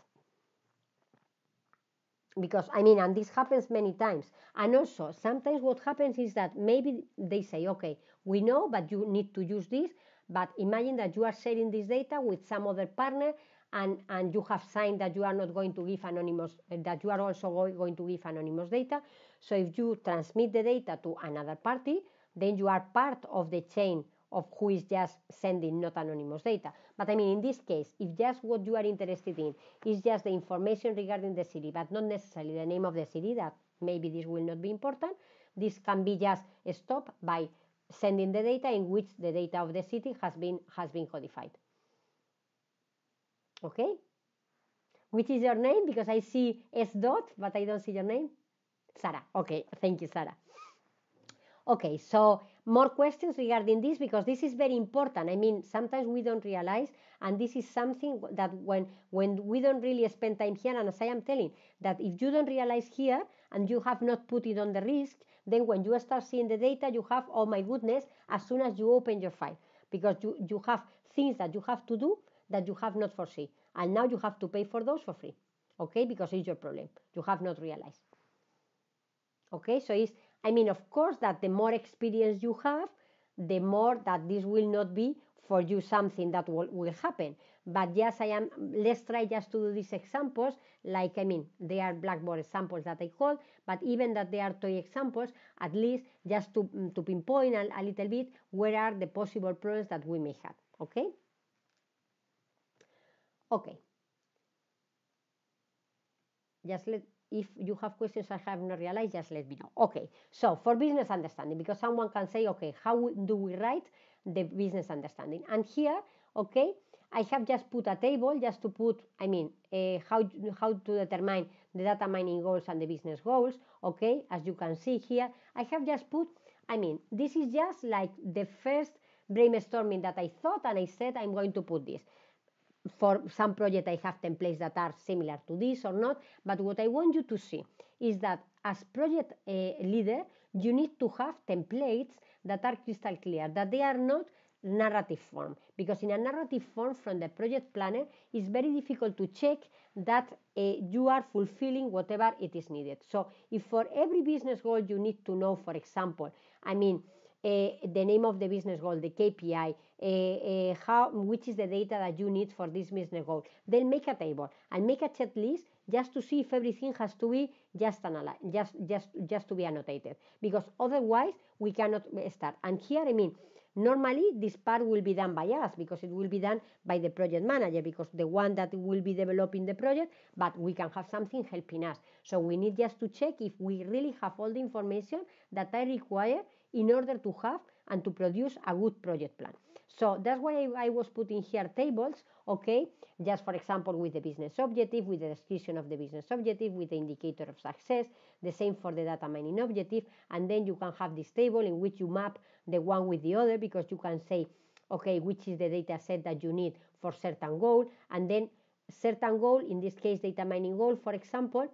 A: Because, I mean, and this happens many times. And also, sometimes what happens is that maybe they say, okay, we know, but you need to use this. But imagine that you are sharing this data with some other partner and, and, you have signed that you are not going to give anonymous, that you are also going to give anonymous data. So if you transmit the data to another party, then you are part of the chain of who is just sending not anonymous data. But I mean, in this case, if just what you are interested in is just the information regarding the city, but not necessarily the name of the city, that maybe this will not be important, this can be just stopped by sending the data in which the data of the city has been, has been codified. Okay? Which is your name? Because I see S dot, but I don't see your name. Sarah. Okay, thank you, Sarah. Okay, so more questions regarding this because this is very important. I mean, sometimes we don't realize, and this is something that when when we don't really spend time here, and as I am telling, that if you don't realize here and you have not put it on the risk, then when you start seeing the data, you have, oh my goodness, as soon as you open your file, because you, you have things that you have to do that you have not foreseen. And now you have to pay for those for free. Okay, because it's your problem. You have not realized. Okay, so it's I mean, of course, that the more experience you have, the more that this will not be for you something that will, will happen. But yes, I am, let's try just to do these examples, like, I mean, they are blackboard examples that I call, but even that they are toy examples, at least just to, mm, to pinpoint a, a little bit where are the possible problems that we may have, okay? Okay. Just let, if you have questions I have not realized, just let me know. Okay, so for business understanding, because someone can say, okay, how do we write the business understanding? And here, okay, I have just put a table just to put, I mean, uh, how, how to determine the data mining goals and the business goals, okay, as you can see here. I have just put, I mean, this is just like the first brainstorming that I thought and I said I'm going to put this for some project I have templates that are similar to this or not, but what I want you to see is that as project uh, leader, you need to have templates that are crystal clear, that they are not narrative form, because in a narrative form from the project planner, it's very difficult to check that uh, you are fulfilling whatever it is needed. So if for every business goal you need to know, for example, I mean, uh, the name of the business goal, the KPI, Eh, eh, how, which is the data that you need for this business goal. Then make a table and make a checklist just to see if everything has to be just analyzed, just, just, just to be annotated, because otherwise we cannot start. And here, I mean, normally this part will be done by us because it will be done by the project manager because the one that will be developing the project but we can have something helping us so we need just to check if we really have all the information that i require in order to have and to produce a good project plan so that's why I, was putting here tables, okay? Just for example, with the business objective, with the description of the business objective, with the indicator of success, the same for the data mining objective, and then you can have this table in which you map the one with the other because you can say, okay, which is the data set that you need for certain goal, and then certain goal, in this case, data mining goal, for example,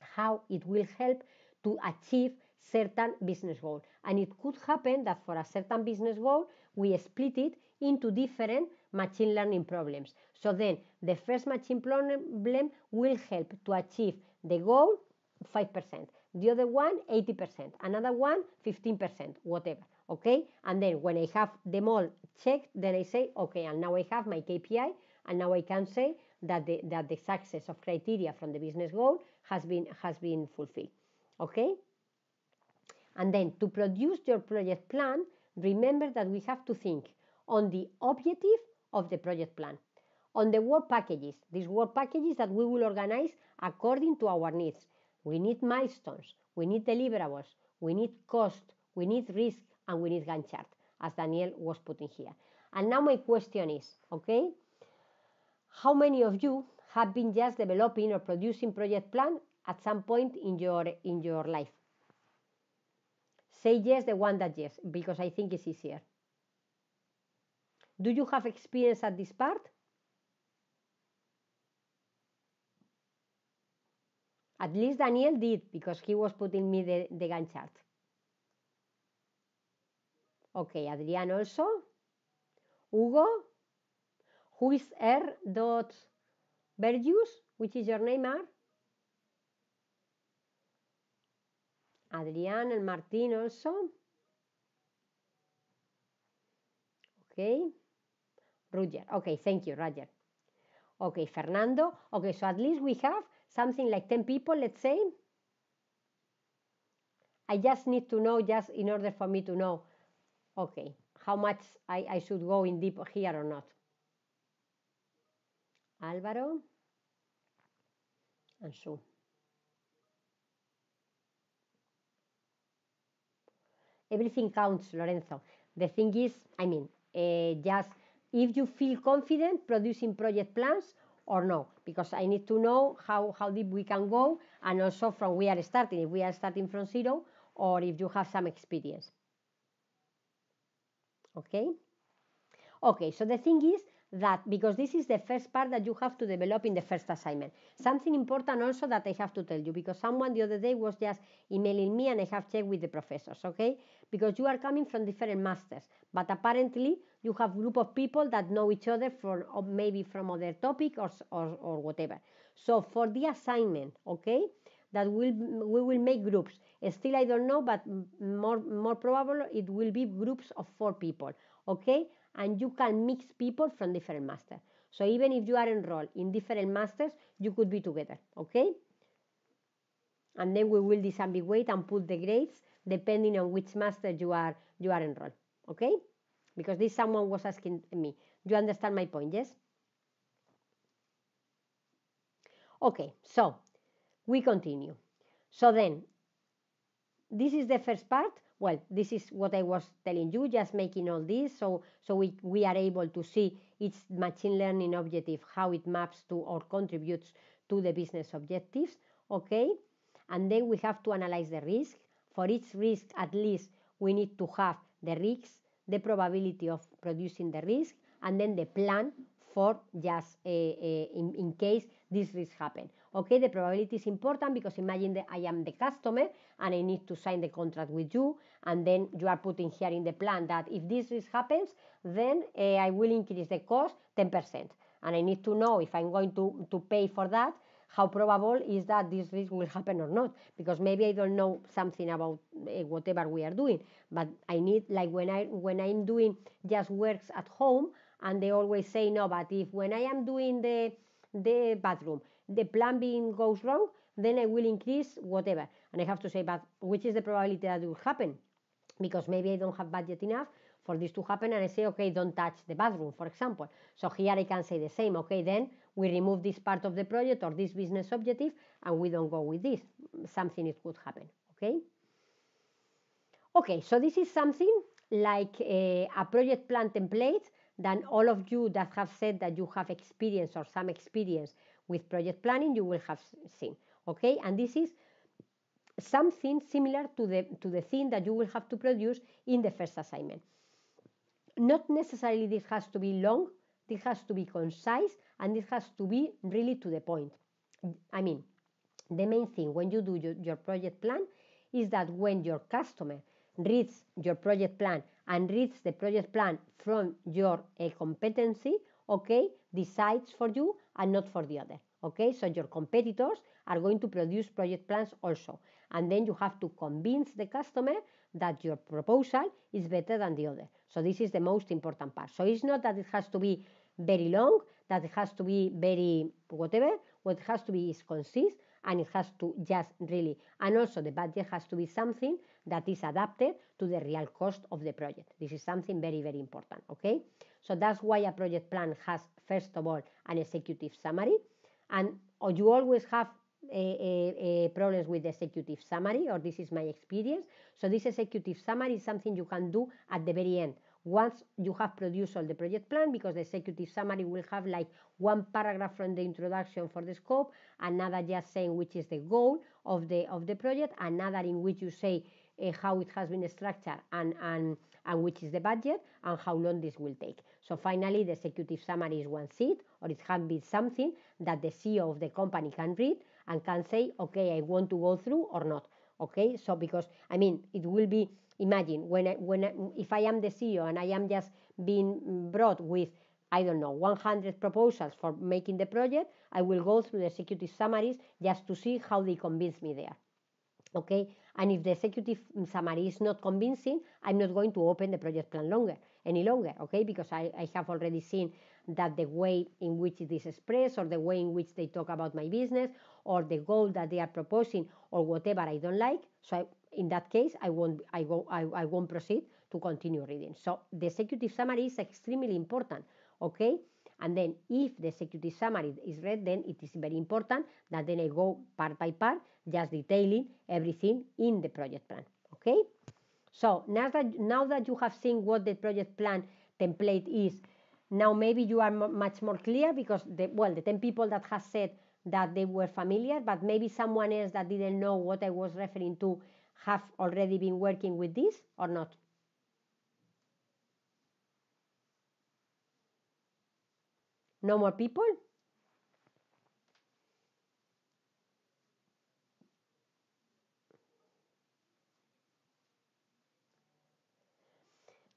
A: how it will help to achieve certain business goal. And it could happen that for a certain business goal, we split it into different machine learning problems. So then the first machine problem will help to achieve the goal 5%, the other one 80%, another one 15%, whatever, okay? And then when I have them all checked, then I say, okay, and now I have my KPI, and now I can say that the, that the success of criteria from the business goal has been, has been fulfilled, okay? And then to produce your project plan, Remember that we have to think on the objective of the project plan, on the work packages, these work packages that we will organize according to our needs. We need milestones, we need deliverables, we need cost, we need risk, and we need Gantt chart, as Daniel was putting here. And now my question is, okay, how many of you have been just developing or producing project plan at some point in your in your life? Say yes, the one that yes, because I think it's easier. Do you have experience at this part? At least Daniel did, because he was putting me the, the Gantt chart. Okay, Adrián also. Hugo, who is R. Dot Bergius, which is your name, R? Adrian and Martin also. Okay. Roger. Okay, thank you, Roger. Okay, Fernando. Okay, so at least we have something like 10 people, let's say. I just need to know, just in order for me to know, okay, how much I, I should go in deep here or not. Álvaro and Sue. everything counts, Lorenzo. The thing is, I mean, uh, just if you feel confident producing project plans or no, because I need to know how, how deep we can go and also from we are starting, if we are starting from zero or if you have some experience. Okay? Okay, so the thing is that because this is the first part that you have to develop in the first assignment. Something important also that I have to tell you because someone the other day was just emailing me and I have checked with the professors, okay? Because you are coming from different masters, but apparently you have group of people that know each other from maybe from other topic or, or, or whatever. So for the assignment, okay, that will we will make groups. Still, I don't know, but more more probable it will be groups of four people. Okay, and you can mix people from different masters. So even if you are enrolled in different masters, you could be together, okay? And then we will disambiguate and put the grades depending on which master you are you are enrolled, okay? Because this someone was asking me. Do you understand my point, yes? Okay, so we continue. So then, this is the first part well, this is what I was telling you, just making all this so, so we, we are able to see its machine learning objective, how it maps to or contributes to the business objectives, okay? And then we have to analyze the risk. For each risk, at least, we need to have the risk, the probability of producing the risk, and then the plan for just eh, eh, in, in case this risk happens. Okay, the probability is important because imagine that I am the customer and I need to sign the contract with you, and then you are putting here in the plan that if this happens, then uh, I will increase the cost 10%. And I need to know if I'm going to, to pay for that, how probable is that this risk will happen or not because maybe i don't know something about uh, whatever we are doing but i need like when i when i'm doing just works at home and they always say no but if when i am doing the the bathroom the plan being goes wrong, then I will increase whatever. And I have to say, but which is the probability that it will happen? Because maybe I don't have budget enough for this to happen, and I say, okay, don't touch the bathroom, for example. So here I can say the same, okay, then we remove this part of the project or this business objective, and we don't go with this. Something it could happen, okay? Okay, so this is something like a, eh, a project plan template than all of you that have said that you have experience or some experience with project planning you will have seen okay and this is something similar to the to the thing that you will have to produce in the first assignment not necessarily this has to be long this has to be concise and this has to be really to the point i mean the main thing when you do your, your project plan is that when your customer reads your project plan and reads the project plan from your a eh, competency okay decides for you and not for the other. Okay, so your competitors are going to produce project plans also. And then you have to convince the customer that your proposal is better than the other. So this is the most important part. So it's not that it has to be very long, that it has to be very whatever. What has to be is concise and it has to just really and also the budget has to be something that is adapted to the real cost of the project. This is something very, very important. Okay. So that's why a project plan has, first of all, an executive summary. And oh, you always have eh, eh, eh, problems with the executive summary, or this is my experience. So this executive summary is something you can do at the very end. Once you have produced all the project plan, because the executive summary will have like one paragraph from the introduction for the scope, another just saying which is the goal of the of the project, another in which you say uh, how it has been structured and and and which is the budget and how long this will take. So finally, the executive summary is one seat, or it can be something that the CEO of the company can read and can say, okay, I want to go through or not. Okay, so because I mean, it will be imagine when I, when I, if I am the CEO and I am just being brought with I don't know 100 proposals for making the project, I will go through the executive summaries just to see how they convince me there. Okay, and if the executive summary is not convincing, I'm not going to open the project plan longer, any longer, okay? Because I, I have already seen that the way in which it is expressed or the way in which they talk about my business or the goal that they are proposing or whatever I don't like. So I, in that case, I won't, I, go, I, I won't proceed to continue reading. So the executive summary is extremely important, okay? And then if the executive summary is read, then it is very important that then I go part by part, just detailing everything in the project plan, okay? So now that, now that you have seen what the project plan template is, now maybe you are much more clear because, the, well, the 10 people that has said that they were familiar, but maybe someone else that didn't know what I was referring to have already been working with this or not. No more people?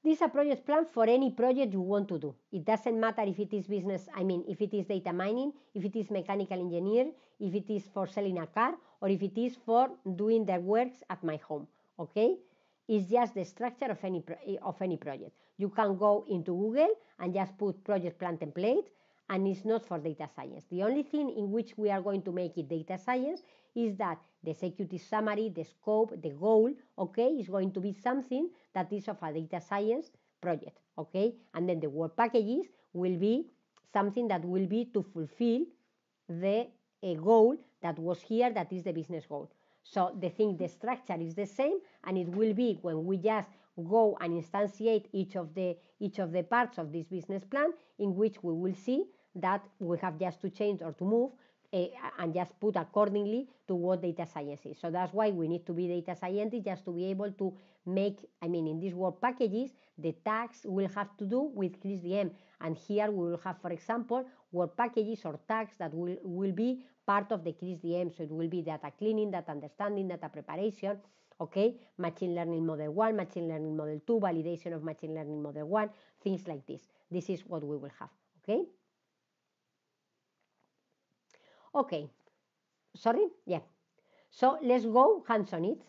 A: This is a project plan for any project you want to do. It doesn't matter if it is business, I mean, if it is data mining, if it is mechanical engineer, if it is for selling a car, or if it is for doing the works at my home, okay? It's just the structure of any, eh, of any project. You can go into Google and just put project plan template and it's not for data science. The only thing in which we are going to make it data science is that the security summary, the scope, the goal, okay, is going to be something that is of a data science project, okay? And then the work packages will be something that will be to fulfill the goal that was here, that is the business goal. So the thing, the structure is the same, and it will be when we just go and instantiate each of the each of the parts of this business plan in which we will see that we have just to change or to move uh, and just put accordingly to what data science is. So that's why we need to be data scientists just to be able to make, I mean, in these word packages, the tags will have to do with ChrisDM. And here we will have, for example, word packages or tags that will, will be part of the ChrisDM. So it will be data cleaning, data understanding, data preparation, ok? Machine Learning Model 1, Machine Learning Model 2, validation of Machine Learning Model 1, things like this. This is what we will have, okay? Okay, sorry, yeah. So let's go hands on it.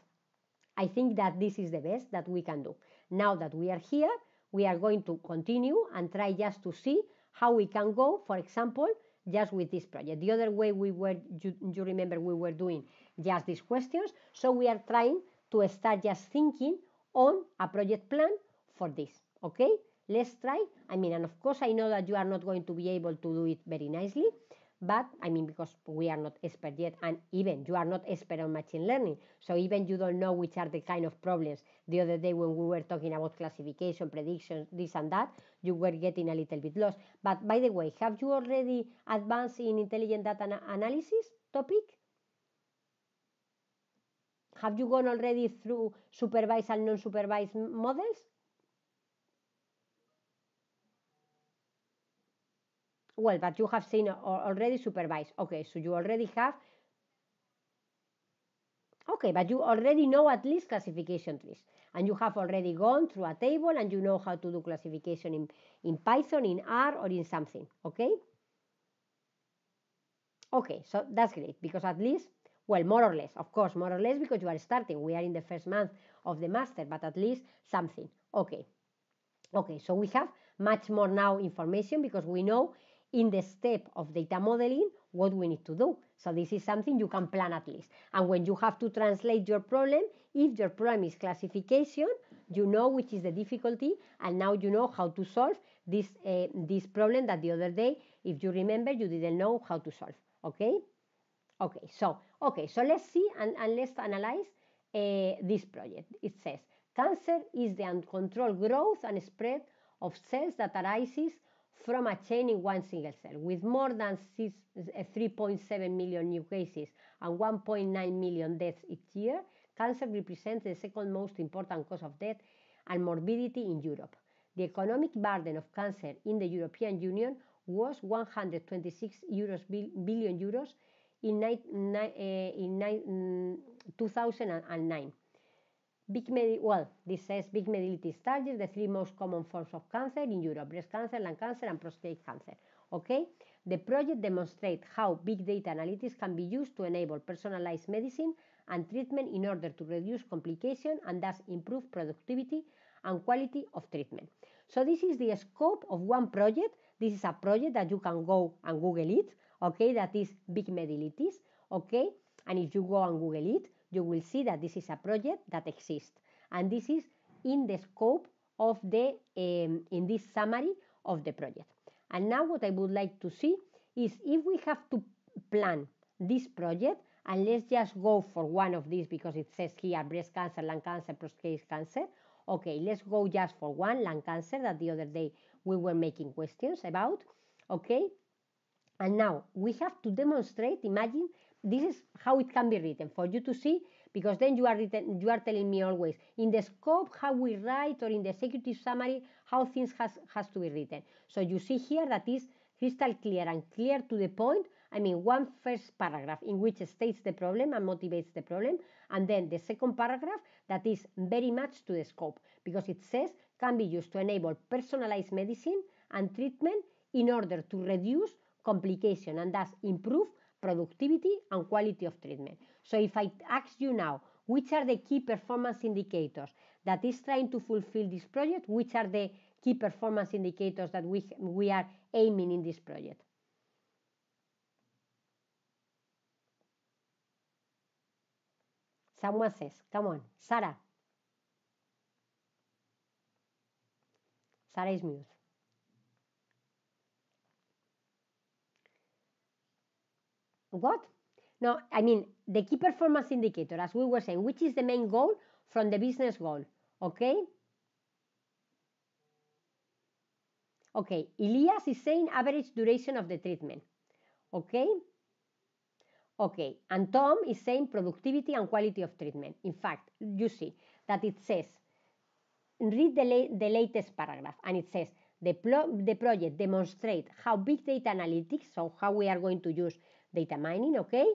A: I think that this is the best that we can do. Now that we are here, we are going to continue and try just to see how we can go, for example, just with this project. The other way we were, you, you remember we were doing just these questions. So we are trying to start just thinking on a project plan for this, okay? Let's try, I mean, and of course I know that you are not going to be able to do it very nicely, but I mean, because we are not expert yet, and even you are not expert on machine learning, so even you don't know which are the kind of problems. The other day when we were talking about classification, prediction, this and that, you were getting a little bit lost. But by the way, have you already advanced in intelligent data analysis topic? Have you gone already through supervised and non-supervised models? Well, but you have seen already supervised. Okay, so you already have. Okay, but you already know at least classification trees. And you have already gone through a table and you know how to do classification in, in Python, in R, or in something. Okay? Okay, so that's great because at least well, more or less, of course, more or less, because you are starting. We are in the first month of the master, but at least something. Okay. Okay, so we have much more now information because we know in the step of data modeling what we need to do. So this is something you can plan at least. And when you have to translate your problem, if your problem is classification, you know which is the difficulty, and now you know how to solve this, uh, this problem that the other day, if you remember, you didn't know how to solve, okay? Okay, so okay, so let's see and, and let's analyze uh, this project. It says cancer is the uncontrolled growth and spread of cells that arises from a chain in one single cell. With more than eh, 3.7 million new cases and 1.9 million deaths each year, cancer represents the second most important cause of death and morbidity in Europe. The economic burden of cancer in the European Union was 126 euros, billion euros in, eh, in, in mm, 2009. Big med well, this says big mediality studies, the three most common forms of cancer in Europe, breast cancer, lung cancer, and prostate cancer. Okay? The project demonstrates how big data analytics can be used to enable personalized medicine and treatment in order to reduce complication and thus improve productivity and quality of treatment. So this is the scope of one project. This is a project that you can go and Google it okay that is big medilitis okay and if you go and google it you will see that this is a project that exists and this is in the scope of the um, in this summary of the project and now what i would like to see is if we have to plan this project and let's just go for one of these because it says here breast cancer lung cancer prostate cancer okay let's go just for one lung cancer that the other day we were making questions about okay and now we have to demonstrate, imagine, this is how it can be written for you to see, because then you are, written, you are telling me always, in the scope how we write or in the executive summary, how things has, has to be written. So you see here that is crystal clear and clear to the point. I mean, one first paragraph in which states the problem and motivates the problem, and then the second paragraph that is very much to the scope because it says can be used to enable personalized medicine and treatment in order to reduce complication, and thus improve productivity and quality of treatment. So if I ask you now, which are the key performance indicators that is trying to fulfill this project? Which are the key performance indicators that we, we are aiming in this project? Someone says, come on, Sarah. Sarah is mute. What? No, I mean, the key performance indicator, as we were saying, which is the main goal from the business goal, okay? Okay, Elias is saying average duration of the treatment, okay? Okay, and Tom is saying productivity and quality of treatment. In fact, you see that it says, read the, la the latest paragraph, and it says, the, the project demonstrate how big data analytics, so how we are going to use data mining, okay?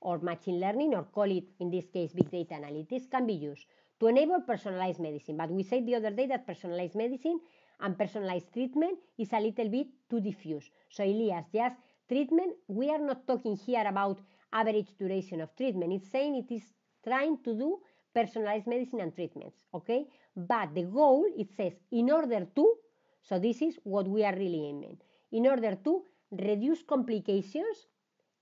A: Or machine learning, or call it, in this case, big data analytics, can be used to enable personalized medicine. But we said the other day that personalized medicine and personalized treatment is a little bit too diffuse. So Elias, just treatment, we are not talking here about average duration of treatment. It's saying it is trying to do personalized medicine and treatments, okay? But the goal, it says, in order to, so this is what we are really aiming, in order to reduce complications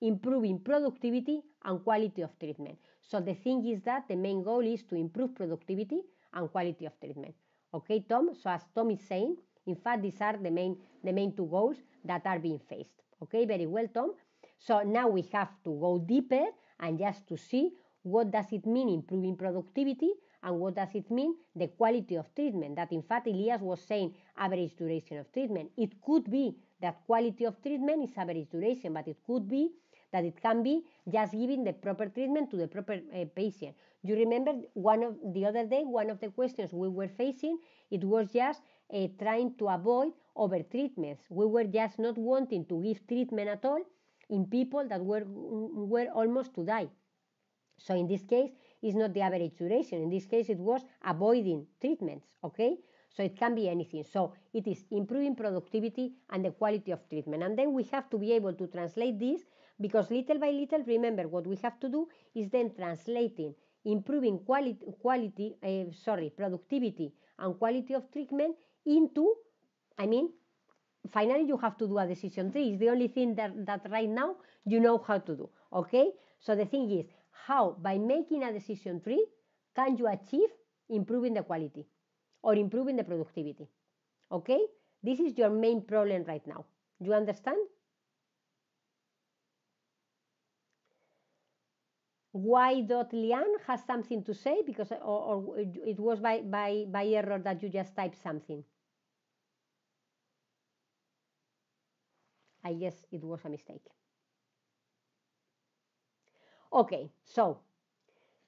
A: improving productivity and quality of treatment. So the thing is that the main goal is to improve productivity and quality of treatment. Okay, Tom? So as Tom is saying, in fact, these are the main, the main two goals that are being faced. Okay, very well, Tom. So now we have to go deeper and just to see what does it mean improving productivity and what does it mean the quality of treatment that in fact Elias was saying average duration of treatment it could be that quality of treatment is average duration but it could be that it can be just giving the proper treatment to the proper uh, patient. You remember one of the other day, one of the questions we were facing, it was just uh, trying to avoid over treatments. We were just not wanting to give treatment at all in people that were, were almost to die. So in this case, it's not the average duration. In this case, it was avoiding treatments, okay? So it can be anything. So it is improving productivity and the quality of treatment. And then we have to be able to translate this because little by little, remember, what we have to do is then translating, improving quality, quality, uh, eh, sorry, productivity and quality of treatment into, I mean, finally you have to do a decision tree. It's the only thing that, that right now you know how to do, okay? So the thing is, how by making a decision tree can you achieve improving the quality or improving the productivity, okay? This is your main problem right now. You understand? why dot lian has something to say because or, or it was by, by, by error that you just typed something. I guess it was a mistake. Okay, so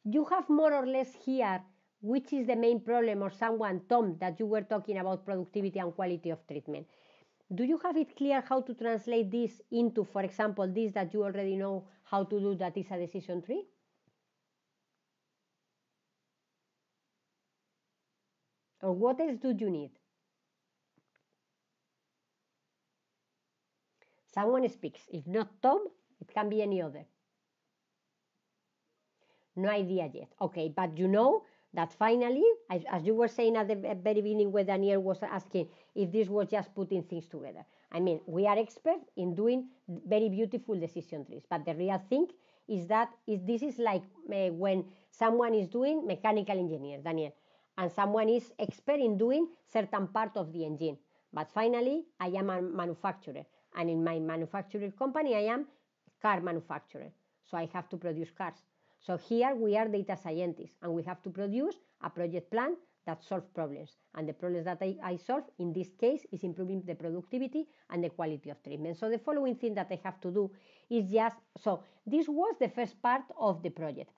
A: you have more or less here which is the main problem or someone, Tom, that you were talking about productivity and quality of treatment. Do you have it clear how to translate this into, for example, this that you already know how to do that is a decision tree? or what else do you need? Someone speaks. If not Tom, it can be any other. No idea yet. Okay, but you know that finally, as, as, you were saying at the very beginning when Daniel was asking if this was just putting things together. I mean, we are experts in doing very beautiful decision trees, but the real thing is that is, this is like uh, when someone is doing mechanical engineering, Daniel and someone is expert in doing certain part of the engine. But finally, I am a manufacturer, and in my manufacturing company, I am car manufacturer. So I have to produce cars. So here we are data scientists, and we have to produce a project plan that solves problems. And the problems that I, I solve in this case is improving the productivity and the quality of treatment. So the following thing that I have to do is just so this was the first part of the project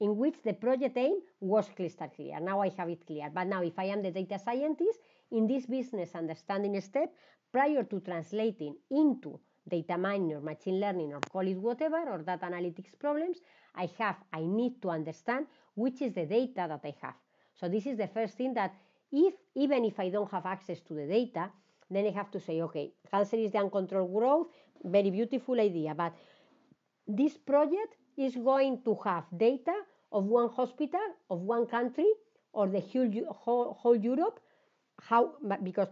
A: in which the project aim was crystal clear. Now I have it clear. But now if I am the data scientist, in this business understanding step, prior to translating into data mining or machine learning or call it whatever or data analytics problems, I have, I need to understand which is the data that I have. So this is the first thing that if, even if I don't have access to the data, then I have to say, okay, cancer is the uncontrolled growth, very beautiful idea, but this project is going to have data of one hospital, of one country, or the whole, whole, whole Europe. How? Because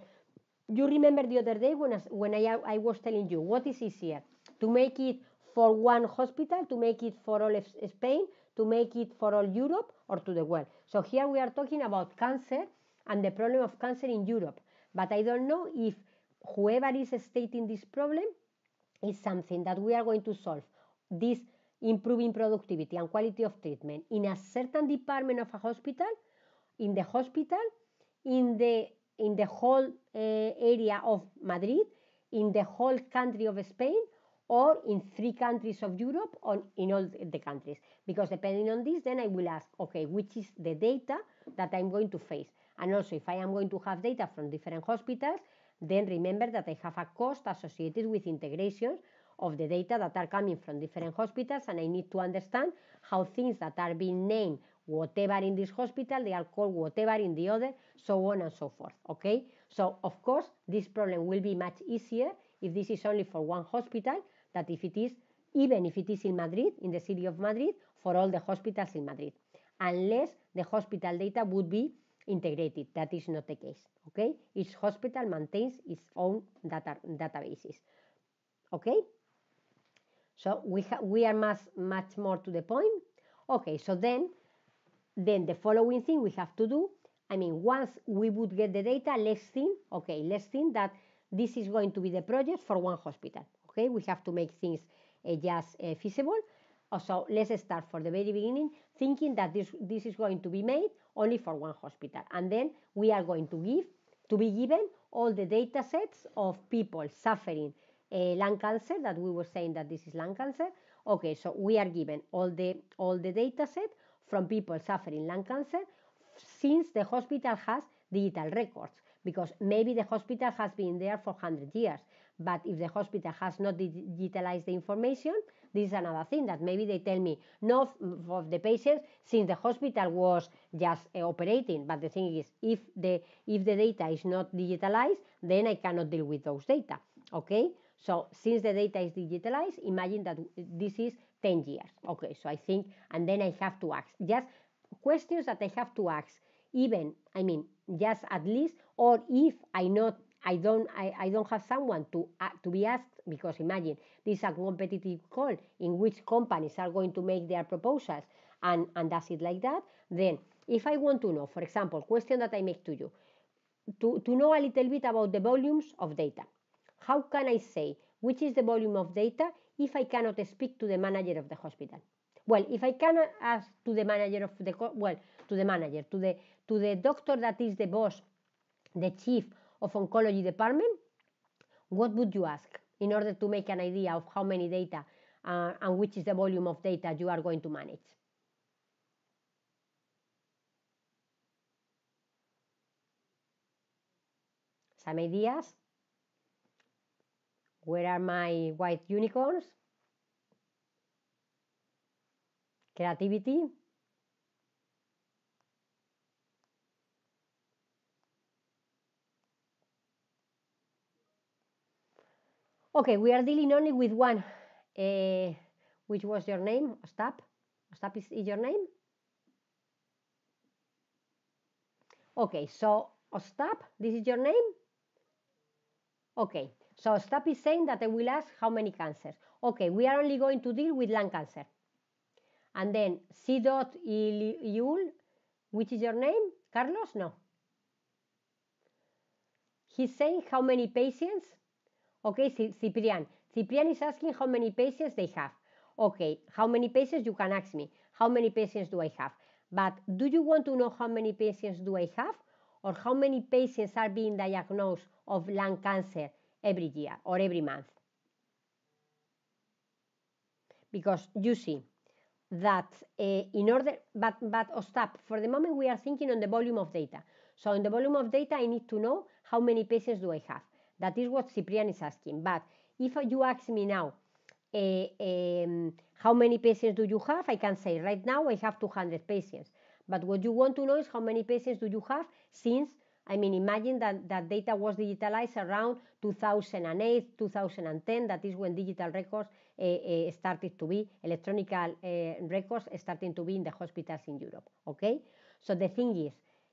A: you remember the other day when, I, when I, I was telling you what is easier to make it for one hospital, to make it for all of Spain, to make it for all Europe, or to the world. So here we are talking about cancer and the problem of cancer in Europe. But I don't know if whoever is stating this problem is something that we are going to solve. This improving productivity and quality of treatment in a certain department of a hospital, in the hospital, in the, in the whole uh, area of Madrid, in the whole country of Spain, or in three countries of Europe, or in all the countries. Because depending on this, then I will ask, okay, which is the data that I'm going to face? And also, if I am going to have data from different hospitals, then remember that I have a cost associated with integrations of the data that are coming from different hospitals and I need to understand how things that are being named whatever in this hospital, they are called whatever in the other, so on and so forth, okay? So of course, this problem will be much easier if this is only for one hospital that if it is, even if it is in Madrid, in the city of Madrid, for all the hospitals in Madrid, unless the hospital data would be integrated. That is not the case, okay? Each hospital maintains its own data databases, okay? So we, we are much, much more to the point. Okay, so then, then the following thing we have to do, I mean, once we would get the data, let's think, okay, let's think that this is going to be the project for one hospital. Okay, we have to make things uh, just uh, feasible. So let's start for the very beginning, thinking that this, this is going to be made only for one hospital. And then we are going to give, to be given all the data sets of people suffering Eh, lung cancer that we were saying that this is lung cancer. Okay, so we are given all the, all the data set from people suffering lung cancer since the hospital has digital records because maybe the hospital has been there for 100 years but if the hospital has not digitalized the information this is another thing that maybe they tell me no of the patients since the hospital was just uh, operating but the thing is if the if the data is not digitalized then i cannot deal with those data okay so since the data is digitalized, imagine that this is 10 years. Okay, so I think, and then I have to ask just questions that I have to ask, even, I mean, just at least, or if I not, I don't, I, I don't have someone to, uh, to be asked, because imagine, this is a competitive call in which companies are going to make their proposals, and, and does it like that, then if I want to know, for example, question that I make to you, to, to know a little bit about the volumes of data. How can I say which is the volume of data if I cannot speak to the manager of the hospital? Well, if I cannot ask to the manager of the well, to the manager, to the to the doctor that is the boss, the chief of oncology department, what would you ask in order to make an idea of how many data uh, and which is the volume of data you are going to manage? Some ideas? Where are my white unicorns? Creativity. Okay, we are dealing only with one, uh, which was your name, Ostap. Ostap is, is your name? Okay, so Ostap, this is your name? Okay, so stop is saying that I will ask how many cancers. Okay, we are only going to deal with lung cancer. And then C. dot which is your name? Carlos? No. He's saying how many patients? Okay, Ciprian. Ciprian is asking how many patients they have. Okay, how many patients? You can ask me. How many patients do I have? But do you want to know how many patients do I have? Or how many patients are being diagnosed of lung cancer every year or every month. Because you see that uh, in order, but, but oh, stop, for the moment we are thinking on the volume of data. So in the volume of data, I need to know how many patients do I have. That is what Cyprian is asking. But if you ask me now, uh, um, how many patients do you have? I can say right now I have 200 patients. But what you want to know is how many patients do you have since I mean, imagine that, that data was digitalized around 2008, 2010, that is when digital records uh, uh, started to be, electronic uh, eh, records starting to be in the hospitals in Europe, okay? So the thing is,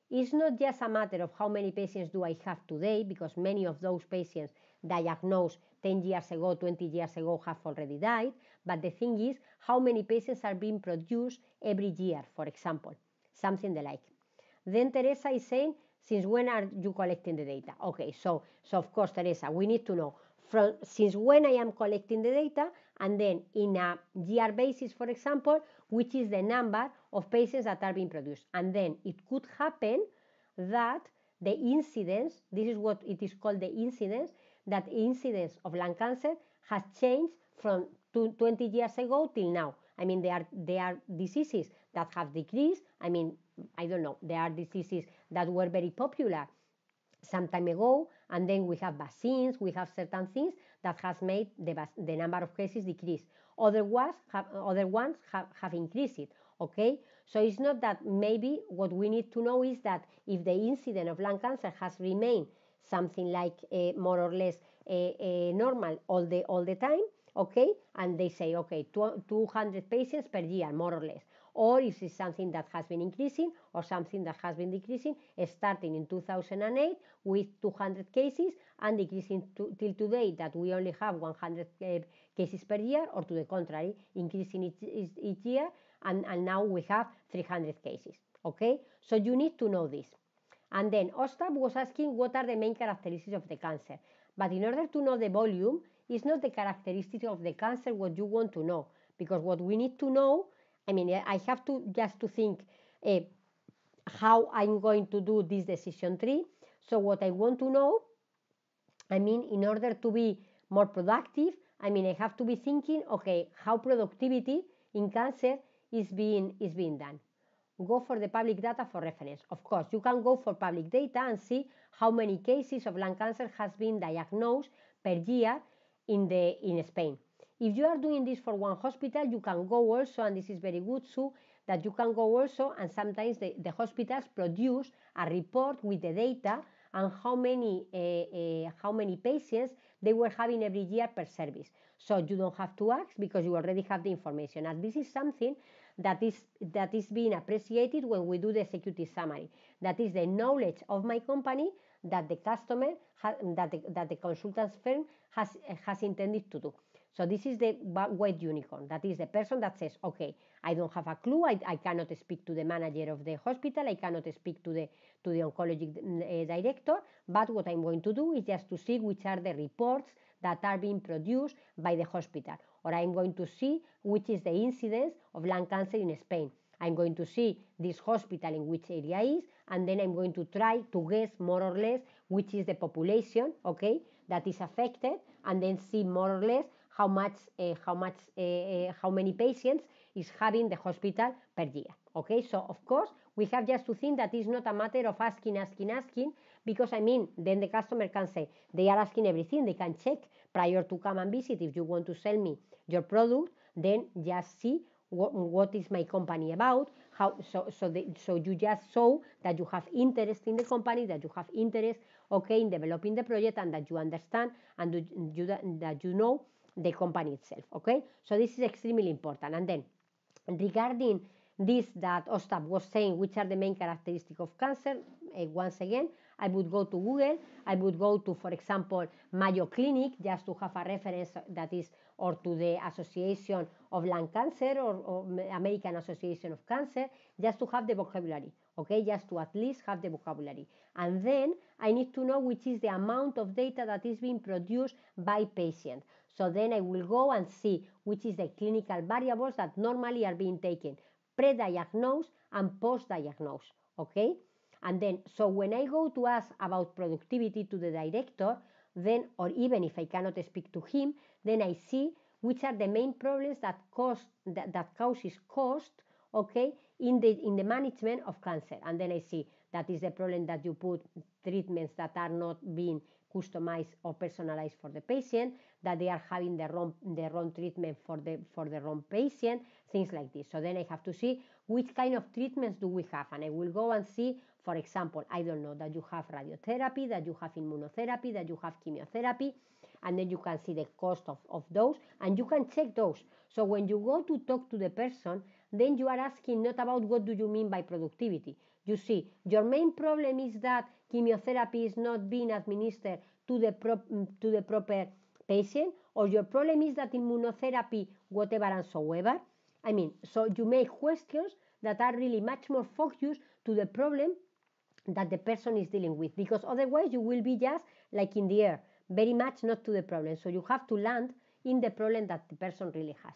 A: it's not just a matter of how many patients do I have today, because many of those patients diagnosed 10 years ago, 20 years ago have already died, but the thing is how many patients are being produced every year, for example, something the like. Then Teresa is saying since when are you collecting the data? Okay, so, so of course, Teresa, we need to know from since when I am collecting the data, and then in a year basis, for example, which is the number of patients that are being produced. And then it could happen that the incidence, this is what it is called the incidence, that incidence of lung cancer has changed from 20 years ago till now. I mean, there are, there are diseases that have decreased. I mean, I don't know, there are diseases that were very popular some time ago and then we have vaccines we have certain things that has made the, the number of cases decrease other ones have, other ones have, have increased it okay so it's not that maybe what we need to know is that if the incidence of lung cancer has remained something like uh, more or less uh, uh, normal all the all the time okay and they say okay 200 patients per year more or less or is it something that has been increasing or something that has been decreasing starting in 2008 with 200 cases and decreasing to, till today that we only have 100 uh, eh, cases per year or to the contrary increasing each, each year and, and now we have 300 cases okay so you need to know this and then Ostab was asking what are the main characteristics of the cancer but in order to know the volume it's not the characteristics of the cancer what you want to know because what we need to know I mean, I have to just to think uh, how I'm going to do this decision tree. So what I want to know, I mean, in order to be more productive, I mean, I have to be thinking, okay, how productivity in cancer is being is being done. Go for the public data for reference. Of course, you can go for public data and see how many cases of lung cancer has been diagnosed per year in the in Spain. If you are doing this for one hospital, you can go also, and this is very good too, that you can go also, and sometimes the, the hospitals produce a report with the data and how many, uh, uh, how many patients they were having every year per service. So you don't have to ask because you already have the information. And this is something that is, that is being appreciated when we do the executive summary. That is the knowledge of my company that the customer, that, the, that the consultant's firm has, eh, has intended to do. So this is the white unicorn. That is the person that says, okay, I don't have a clue. I, I cannot speak to the manager of the hospital. I cannot speak to the, to the oncology uh, director. But what I'm going to do is just to see which are the reports that are being produced by the hospital. Or I'm going to see which is the incidence of lung cancer in Spain. I'm going to see this hospital in which area is, and then I'm going to try to guess more or less which is the population, okay, that is affected, and then see more or less how much, eh, how much, eh, eh, how many patients is having the hospital per year. Okay, so of course we have just to think that it's not a matter of asking, asking, asking, because I mean, then the customer can say they are asking everything. They can check prior to come and visit. If you want to sell me your product, then just see what, what is my company about. How so so the, so you just show that you have interest in the company, that you have interest, okay, in developing the project, and that you understand and you, that you know the company itself okay so this is extremely important and then regarding this that Ostap was saying which are the main characteristics of cancer uh, once again I would go to Google I would go to for example Mayo Clinic just to have a reference that is or to the Association of Lung Cancer or, or American Association of Cancer just to have the vocabulary okay just to at least have the vocabulary and then I need to know which is the amount of data that is being produced by patient so then I will go and see which is the clinical variables that normally are being taken, pre diagnosed and post diagnosed okay? And then, so when I go to ask about productivity to the director, then, or even if I cannot speak to him, then I see which are the main problems that cause, that, that causes cost, okay, in the, in the management of cancer. And then I see that is the problem that you put treatments that are not being customized or personalized for the patient, that they are having the wrong, the wrong treatment for the, for the wrong patient, things like this. So then I have to see which kind of treatments do we have. And I will go and see, for example, I don't know, that you have radiotherapy, that you have immunotherapy, that you have chemotherapy, and then you can see the cost of, of those, and you can check those. So when you go to talk to the person, then you are asking not about what do you mean by productivity. You see, your main problem is that chemotherapy is not being administered to the, pro- to the proper patient, or your problem is that immunotherapy, whatever and so whatever. I mean, so you make questions that are really much more focused to the problem that the person is dealing with, because otherwise you will be just like in the air, very much not to the problem. So you have to land in the problem that the person really has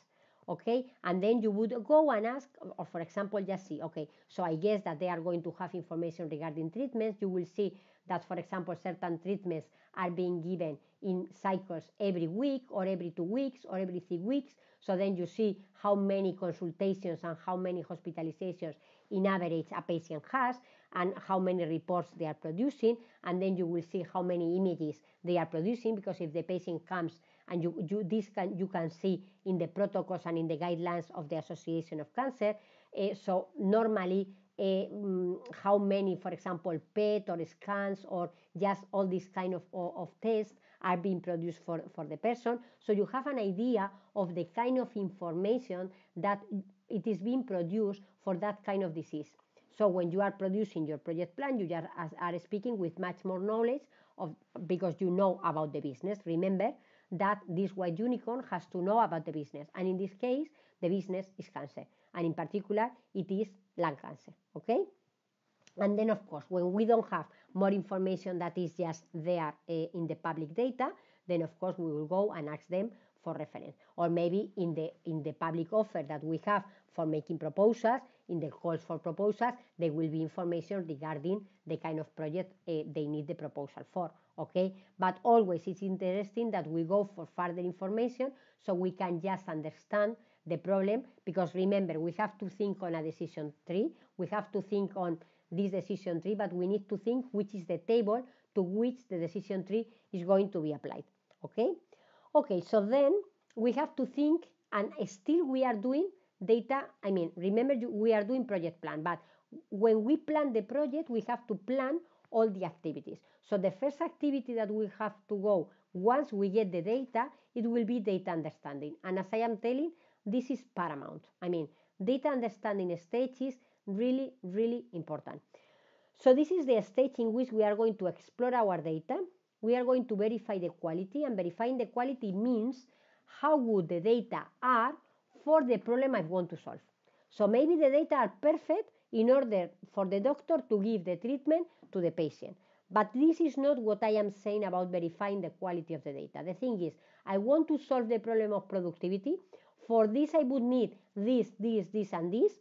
A: okay and then you would go and ask or for example just see okay so i guess that they are going to have information regarding treatments you will see that for example certain treatments are being given in cycles every week or every two weeks or every three weeks so then you see how many consultations and how many hospitalizations in average a patient has and how many reports they are producing and then you will see how many images they are producing because if the patient comes and you, you this can you can see in the protocols and in the guidelines of the Association of Cancer. Uh, so normally, uh, how many, for example, PET or scans or just all these kind of, of, of tests are being produced for, for the person. So you have an idea of the kind of information that it is being produced for that kind of disease. So when you are producing your project plan, you are, are speaking with much more knowledge of because you know about the business. Remember, that this white unicorn has to know about the business. And in this case, the business is cancer. And in particular, it is lung cancer. Okay? And then, of course, when we don't have more information that is just there uh, in the public data, then of course we will go and ask them for reference. Or maybe in the in the public offer that we have for making proposals, in the calls for proposals, there will be information regarding the kind of project uh, they need the proposal for okay but always it's interesting that we go for further information so we can just understand the problem because remember we have to think on a decision tree we have to think on this decision tree but we need to think which is the table to which the decision tree is going to be applied okay okay so then we have to think and still we are doing data i mean remember we are doing project plan but when we plan the project we have to plan all the activities so the first activity that we have to go once we get the data, it will be data understanding. And as I am telling, this is paramount. I mean, data understanding stage is really, really important. So this is the stage in which we are going to explore our data. We are going to verify the quality and verifying the quality means how good the data are for the problem I want to solve. So maybe the data are perfect in order for the doctor to give the treatment to the patient. But this is not what I am saying about verifying the quality of the data. The thing is, I want to solve the problem of productivity. For this, I would need this, this, this, and this.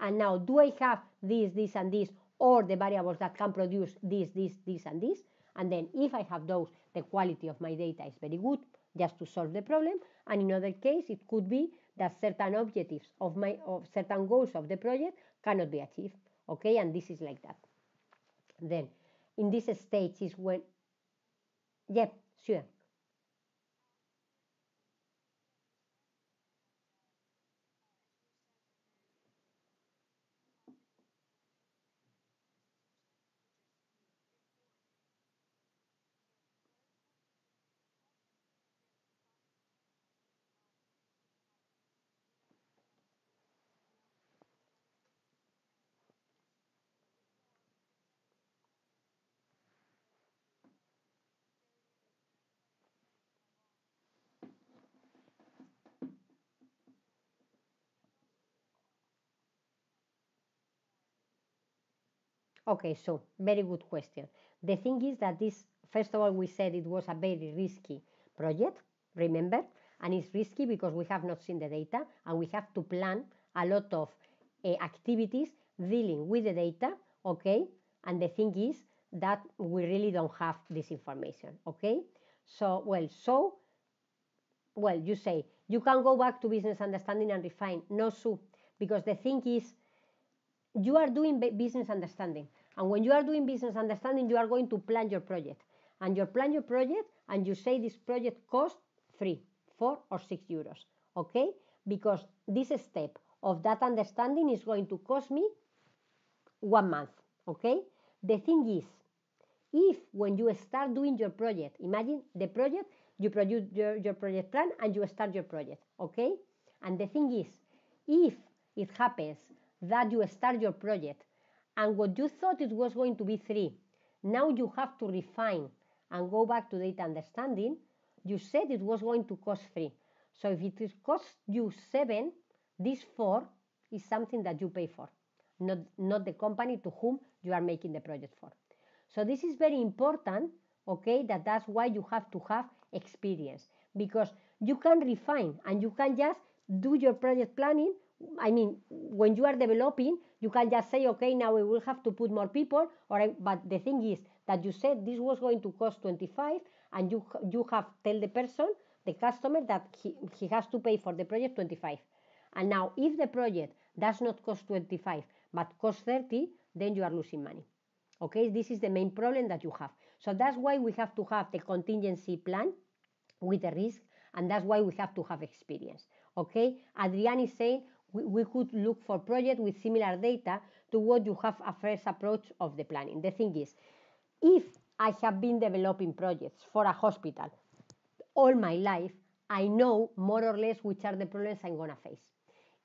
A: And now, do I have this, this, and this, or the variables that can produce this, this, this, and this? And then, if I have those, the quality of my data is very good, just to solve the problem. And in other case, it could be that certain objectives of my of certain goals of the project cannot be achieved. Okay, and this is like that. Then in this stage is when, yep, sure. Okay, so very good question. The thing is that this, first of all, we said it was a very risky project, remember? And it's risky because we have not seen the data and we have to plan a lot of uh, activities dealing with the data, okay? And the thing is that we really don't have this information, okay? So, well, so, well, you say, you can go back to business understanding and refine. No, Sue, because the thing is, you are doing business understanding. And when you are doing business understanding, you are going to plan your project. And you plan your project and you say this project costs three, four, or six euros. Okay? Because this step of that understanding is going to cost me one month. Okay? The thing is, if when you start doing your project, imagine the project, you produce your, your project plan and you start your project. Okay? And the thing is, if it happens that you start your project and what you thought it was going to be three, now you have to refine and go back to data understanding, you said it was going to cost three. So if it costs you seven, this four is something that you pay for, not, not the company to whom you are making the project for. So this is very important, okay, that that's why you have to have experience because you can refine and you can just do your project planning I mean, when you are developing, you can just say, okay, now we will have to put more people. Or I, but the thing is that you said this was going to cost 25, and you you have tell the person, the customer, that he, he has to pay for the project 25. And now, if the project does not cost 25 but cost 30, then you are losing money. Okay, this is the main problem that you have. So that's why we have to have the contingency plan with the risk, and that's why we have to have experience. Okay, Adrian is saying, we, we could look for projects with similar data to what you have a first approach of the planning. The thing is, if I have been developing projects for a hospital all my life, I know more or less which are the problems I'm gonna face.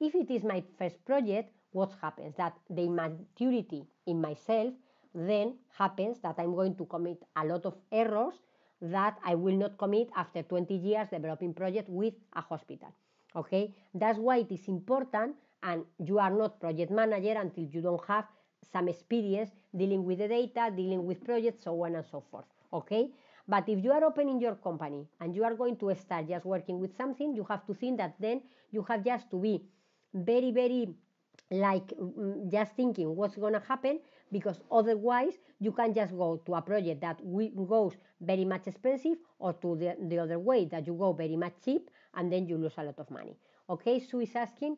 A: If it is my first project, what happens? That the immaturity in myself then happens that I'm going to commit a lot of errors that I will not commit after 20 years developing project with a hospital okay that's why it is important and you are not project manager until you don't have some experience dealing with the data dealing with projects so on and so forth okay but if you are opening your company and you are going to start just working with something you have to think that then you have just to be very very like mm, just thinking what's going to happen because otherwise you can just go to a project that goes very much expensive or to the, the other way that you go very much cheap and then you lose a lot of money. Okay, Sue is asking,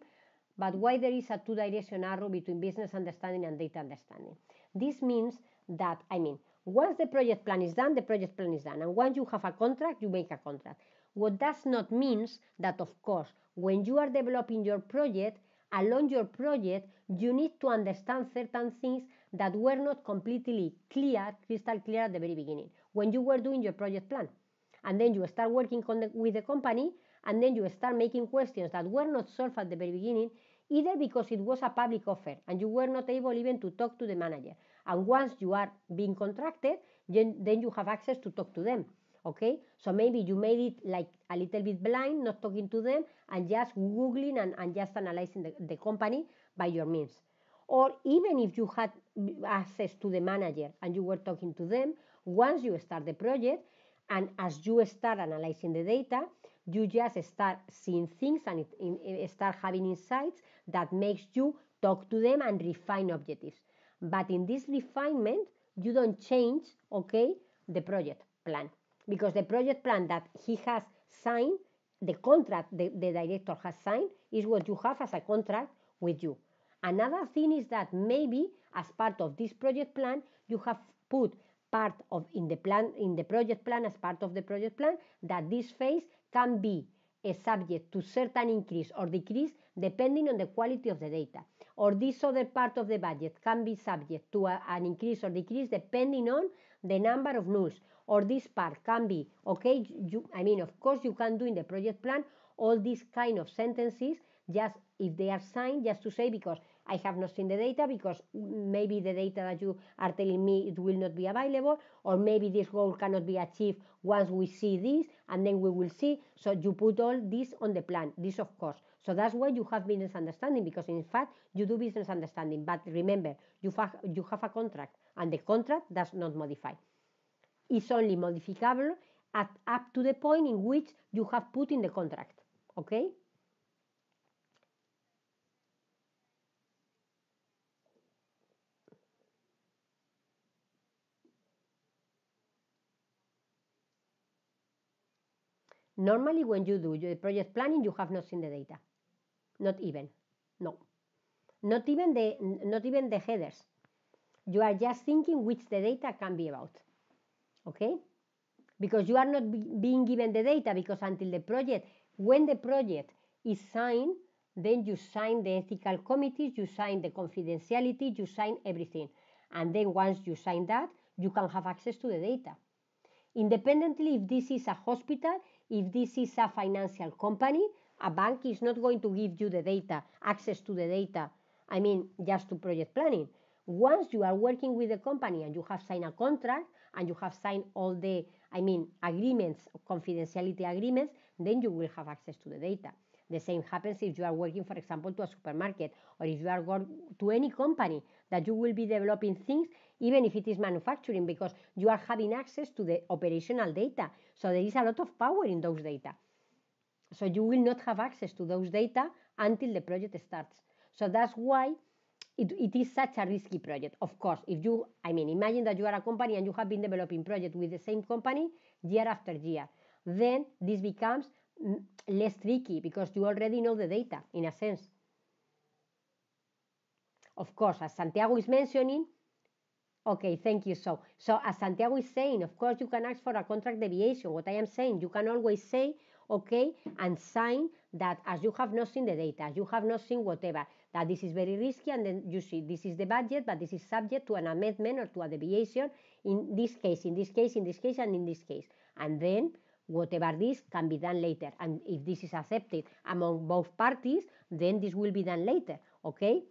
A: but why there is a two-direction arrow between business understanding and data understanding? This means that, I mean, once the project plan is done, the project plan is done. And once you have a contract, you make a contract. What does not means that, of course, when you are developing your project, along your project, you need to understand certain things that were not completely clear, crystal clear at the very beginning, when you were doing your project plan. And then you start working the, with the company and then you start making questions that were not solved at the very beginning, either because it was a public offer and you were not able even to talk to the manager. And once you are being contracted, then, you have access to talk to them. Okay, so maybe you made it like a little bit blind, not talking to them, and just googling and, and just analyzing the, the company by your means. Or even if you had access to the manager and you were talking to them, once you start the project, and as you start analyzing the data, you just start seeing things and it, in, eh, start having insights that makes you talk to them and refine objectives but in this refinement you don't change okay the project plan because the project plan that he has signed the contract the, the director has signed is what you have as a contract with you another thing is that maybe as part of this project plan you have put part of in the plan in the project plan as part of the project plan that this phase can be a subject to certain increase or decrease depending on the quality of the data. Or this other part of the budget can be subject to a, an increase or decrease depending on the number of nulls. Or this part can be, okay, you, I mean, of course you can do in the project plan all these kind of sentences just if they are signed, just to say because I have not seen the data because maybe the data that you are telling me it will not be available or maybe this goal cannot be achieved once we see this and then we will see. So you put all this on the plan, this of course. So that's why you have business understanding because in fact you do business understanding. But remember, you, have, you have a contract and the contract does not modify. It's only modifiable at up to the point in which you have put in the contract. Okay? Normally, when you do the project planning, you have not seen the data. Not even. No. Not even the, not even the headers. You are just thinking which the data can be about. Okay? Because you are not be being given the data because until the project, when the project is signed, then you sign the ethical committees, you sign the confidentiality, you sign everything. And then once you sign that, you can have access to the data independently if this is a hospital, if this is a financial company, a bank is not going to give you the data, access to the data, I mean, just to project planning. Once you are working with the company and you have signed a contract and you have signed all the, I mean, agreements, confidentiality agreements, then you will have access to the data. The same happens if you are working, for example, to a supermarket or if you are going to any company that you will be developing things even if it is manufacturing, because you are having access to the operational data. So there is a lot of power in those data. So you will not have access to those data until the project starts. So that's why it, it is such a risky project. Of course, if you, I mean, imagine that you are a company and you have been developing project with the same company year after year. Then this becomes mm, less tricky because you already know the data in a sense. Of course, as Santiago is mentioning, Okay, thank you. So, so as Santiago is saying, of course you can ask for a contract deviation. What I am saying, you can always say, okay, and sign that as you have not seen the data, you have not seen whatever, that this is very risky, and then you see this is the budget, but this is subject to an amendment or to a deviation in this case, in this case, in this case, and in this case. And then whatever this can be done later. And if this is accepted among both parties, then this will be done later, okay?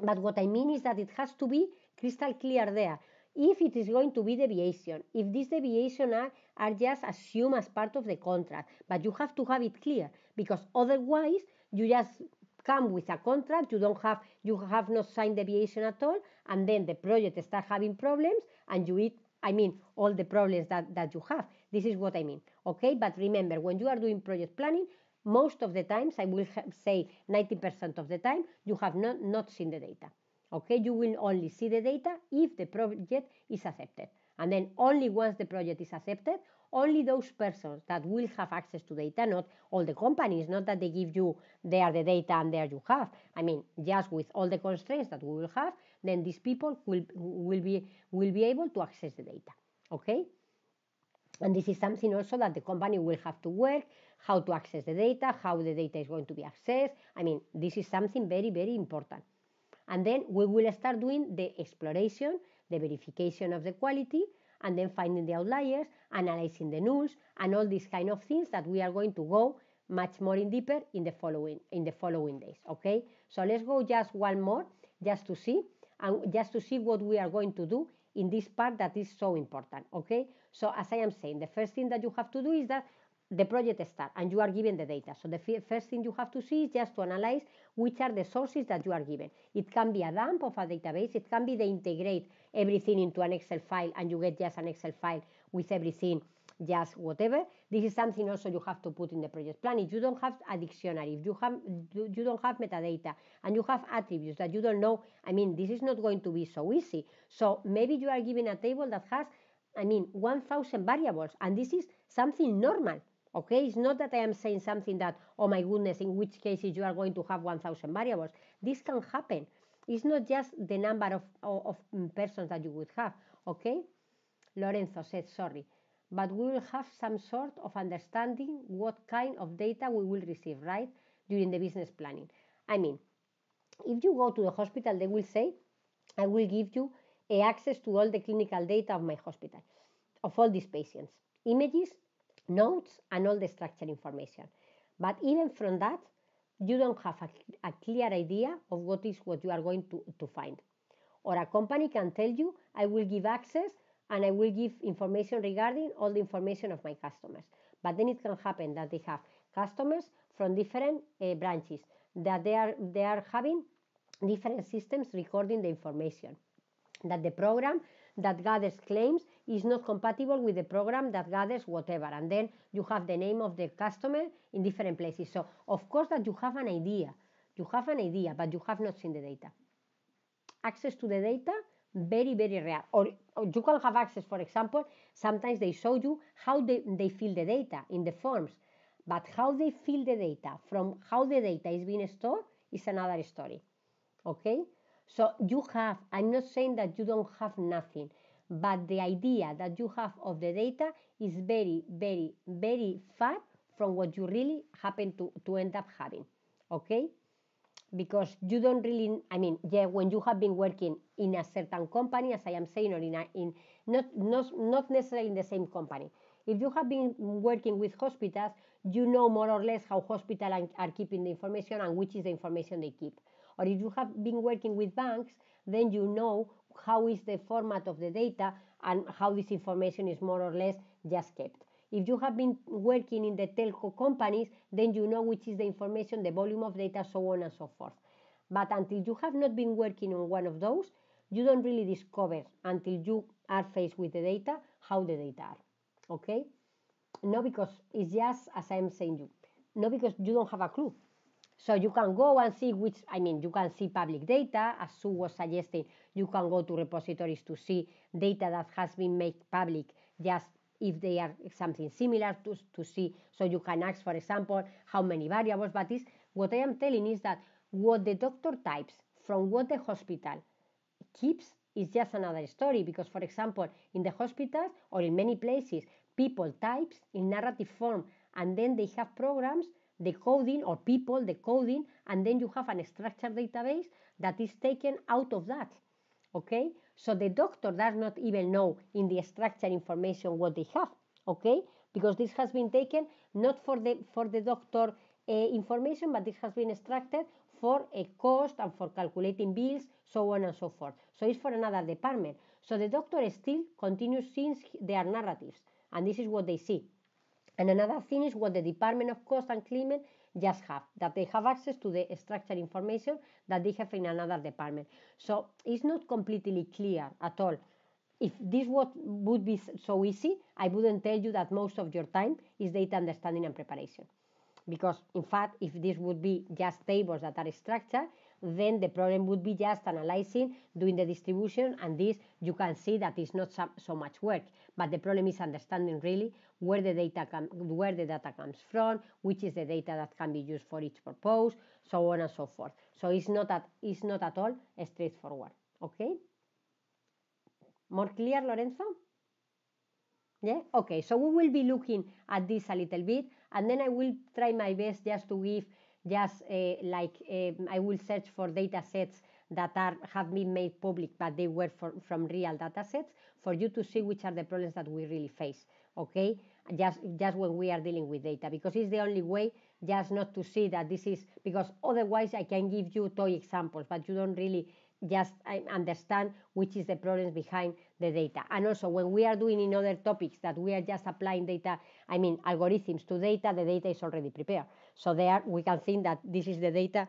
A: But what I mean is that it has to be crystal clear there if it is going to be deviation. If these deviation are, are just assumed as part of the contract, but you have to have it clear because otherwise you just come with a contract, you don't have you have not signed deviation at all, and then the project start having problems and you eat I mean all the problems that, that you have. This is what I mean. Okay, but remember when you are doing project planning, most of the times I will say 90% of the time you have not, not seen the data. Okay, you will only see the data if the project is accepted. And then only once the project is accepted, only those persons that will have access to data, not all the companies, not that they give you there the data and there you have. I mean, just with all the constraints that we will have, then these people will, will, be, will be able to access the data, okay? And this is something also that the company will have to work, how to access the data, how the data is going to be accessed. I mean, this is something very, very important. And then we will start doing the exploration, the verification of the quality, and then finding the outliers, analyzing the nulls, and all these kind of things that we are going to go much more in deeper in the following in the following days. Okay, so let's go just one more just to see and just to see what we are going to do in this part that is so important. Okay, so as I am saying, the first thing that you have to do is that the project start and you are given the data. So the first thing you have to see is just to analyze which are the sources that you are given. It can be a dump of a database, it can be they integrate everything into an Excel file and you get just an Excel file with everything, just whatever. This is something also you have to put in the project plan. If you don't have a dictionary, if you, have, you don't have metadata and you have attributes that you don't know, I mean, this is not going to be so easy. So maybe you are given a table that has I mean, 1,000 variables, and this is something normal Okay, it's not that I am saying something that, oh my goodness, in which cases you are going to have 1,000 variables. This can happen. It's not just the number of, of, of mm, persons that you would have, okay? Lorenzo said, sorry, but we will have some sort of understanding what kind of data we will receive, right, during the business planning. I mean, if you go to the hospital, they will say, I will give you eh, access to all the clinical data of my hospital, of all these patients, images Notes and all the structured information. But even from that, you don't have a, a, clear idea of what is what you are going to, to find. Or a company can tell you, I will give access and I will give information regarding all the information of my customers. But then it can happen that they have customers from different uh, branches, that they are, they are having different systems recording the information, that the program that gathers claims is not compatible with the program that gathers whatever. And then you have the name of the customer in different places. So of course that you have an idea. You have an idea, but you have not seen the data. Access to the data, very, very rare. Or, or you can have access, for example, sometimes they show you how they, they fill the data in the forms. But how they fill the data from how the data is being stored is another story. Okay? So you have, I'm not saying that you don't have nothing but the idea that you have of the data is very, very, very far from what you really happen to, to end up having, okay? Because you don't really, I mean, yeah, when you have been working in a certain company, as I am saying, or in, a, in not, not, not necessarily in the same company, if you have been working with hospitals, you know more or less how hospitals are keeping the information and which is the information they keep. Or if you have been working with banks, then you know how is the format of the data and how this information is more or less just kept. If you have been working in the telco companies, then you know which is the information, the volume of data, so on and so forth. But until you have not been working on one of those, you don't really discover until you are faced with the data how the data are. Okay? No, because it's just as I'm saying you. No, because you don't have a clue. So you can go and see which, I mean, you can see public data, as Sue was suggesting, you can go to repositories to see data that has been made public, just if they are something similar to, to see. So you can ask, for example, how many variables, but is what I am telling is that what the doctor types from what the hospital keeps is just another story because, for example, in the hospitals or in many places, people types in narrative form and then they have programs the coding or people, the coding, and then you have an structured database that is taken out of that. Okay? So the doctor does not even know in the structured information what they have. Okay? Because this has been taken not for the, for the doctor uh, information, but this has been extracted for a cost and for calculating bills, so on and so forth. So it's for another department. So the doctor still continues seeing their narratives, and this is what they see. And another thing is what the Department of Cost and Climate just have, that they have access to the structure information that they have in another department. So it's not completely clear at all. If this would would be so easy, I wouldn't tell you that most of your time is data understanding and preparation. Because in fact, if this would be just tables that are structured, then the problem would be just analyzing, doing the distribution, and this you can see that is not so, so much work. But the problem is understanding really where the data where the data comes from, which is the data that can be used for each purpose, so on and so forth. So it's not at it's not at all straightforward. Okay. More clear, Lorenzo? Yeah, okay, so we will be looking at this a little bit and then I will try my best just to give just uh, like um, I will search for data sets that are have been made public but they were for, from real data sets for you to see which are the problems that we really face okay just just when we are dealing with data because it's the only way just not to see that this is because otherwise i can give you toy examples but you don't really just understand which is the problems behind the data and also when we are doing in other topics that we are just applying data i mean algorithms to data the data is already prepared so there we can think that this is the data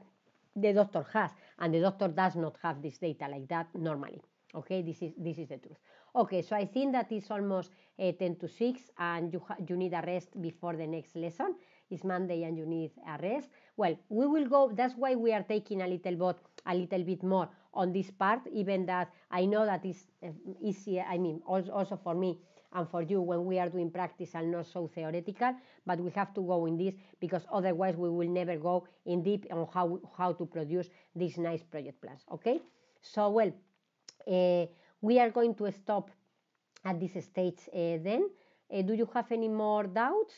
A: the doctor has, and the doctor does not have this data like that normally. Okay, this is this is the truth. Okay, so I think that is almost uh, 10 to 6, and you you need a rest before the next lesson. It's Monday, and you need a rest. Well, we will go. That's why we are taking a little bit a little bit more on this part, even that I know that is uh, easier. I mean, also, also for me and for you when we are doing practice and not so theoretical, but we have to go in this because otherwise we will never go in deep on how, how to produce these nice project plans, okay? So, well, uh, we are going to stop at this stage uh, then. Uh, do you have any more doubts?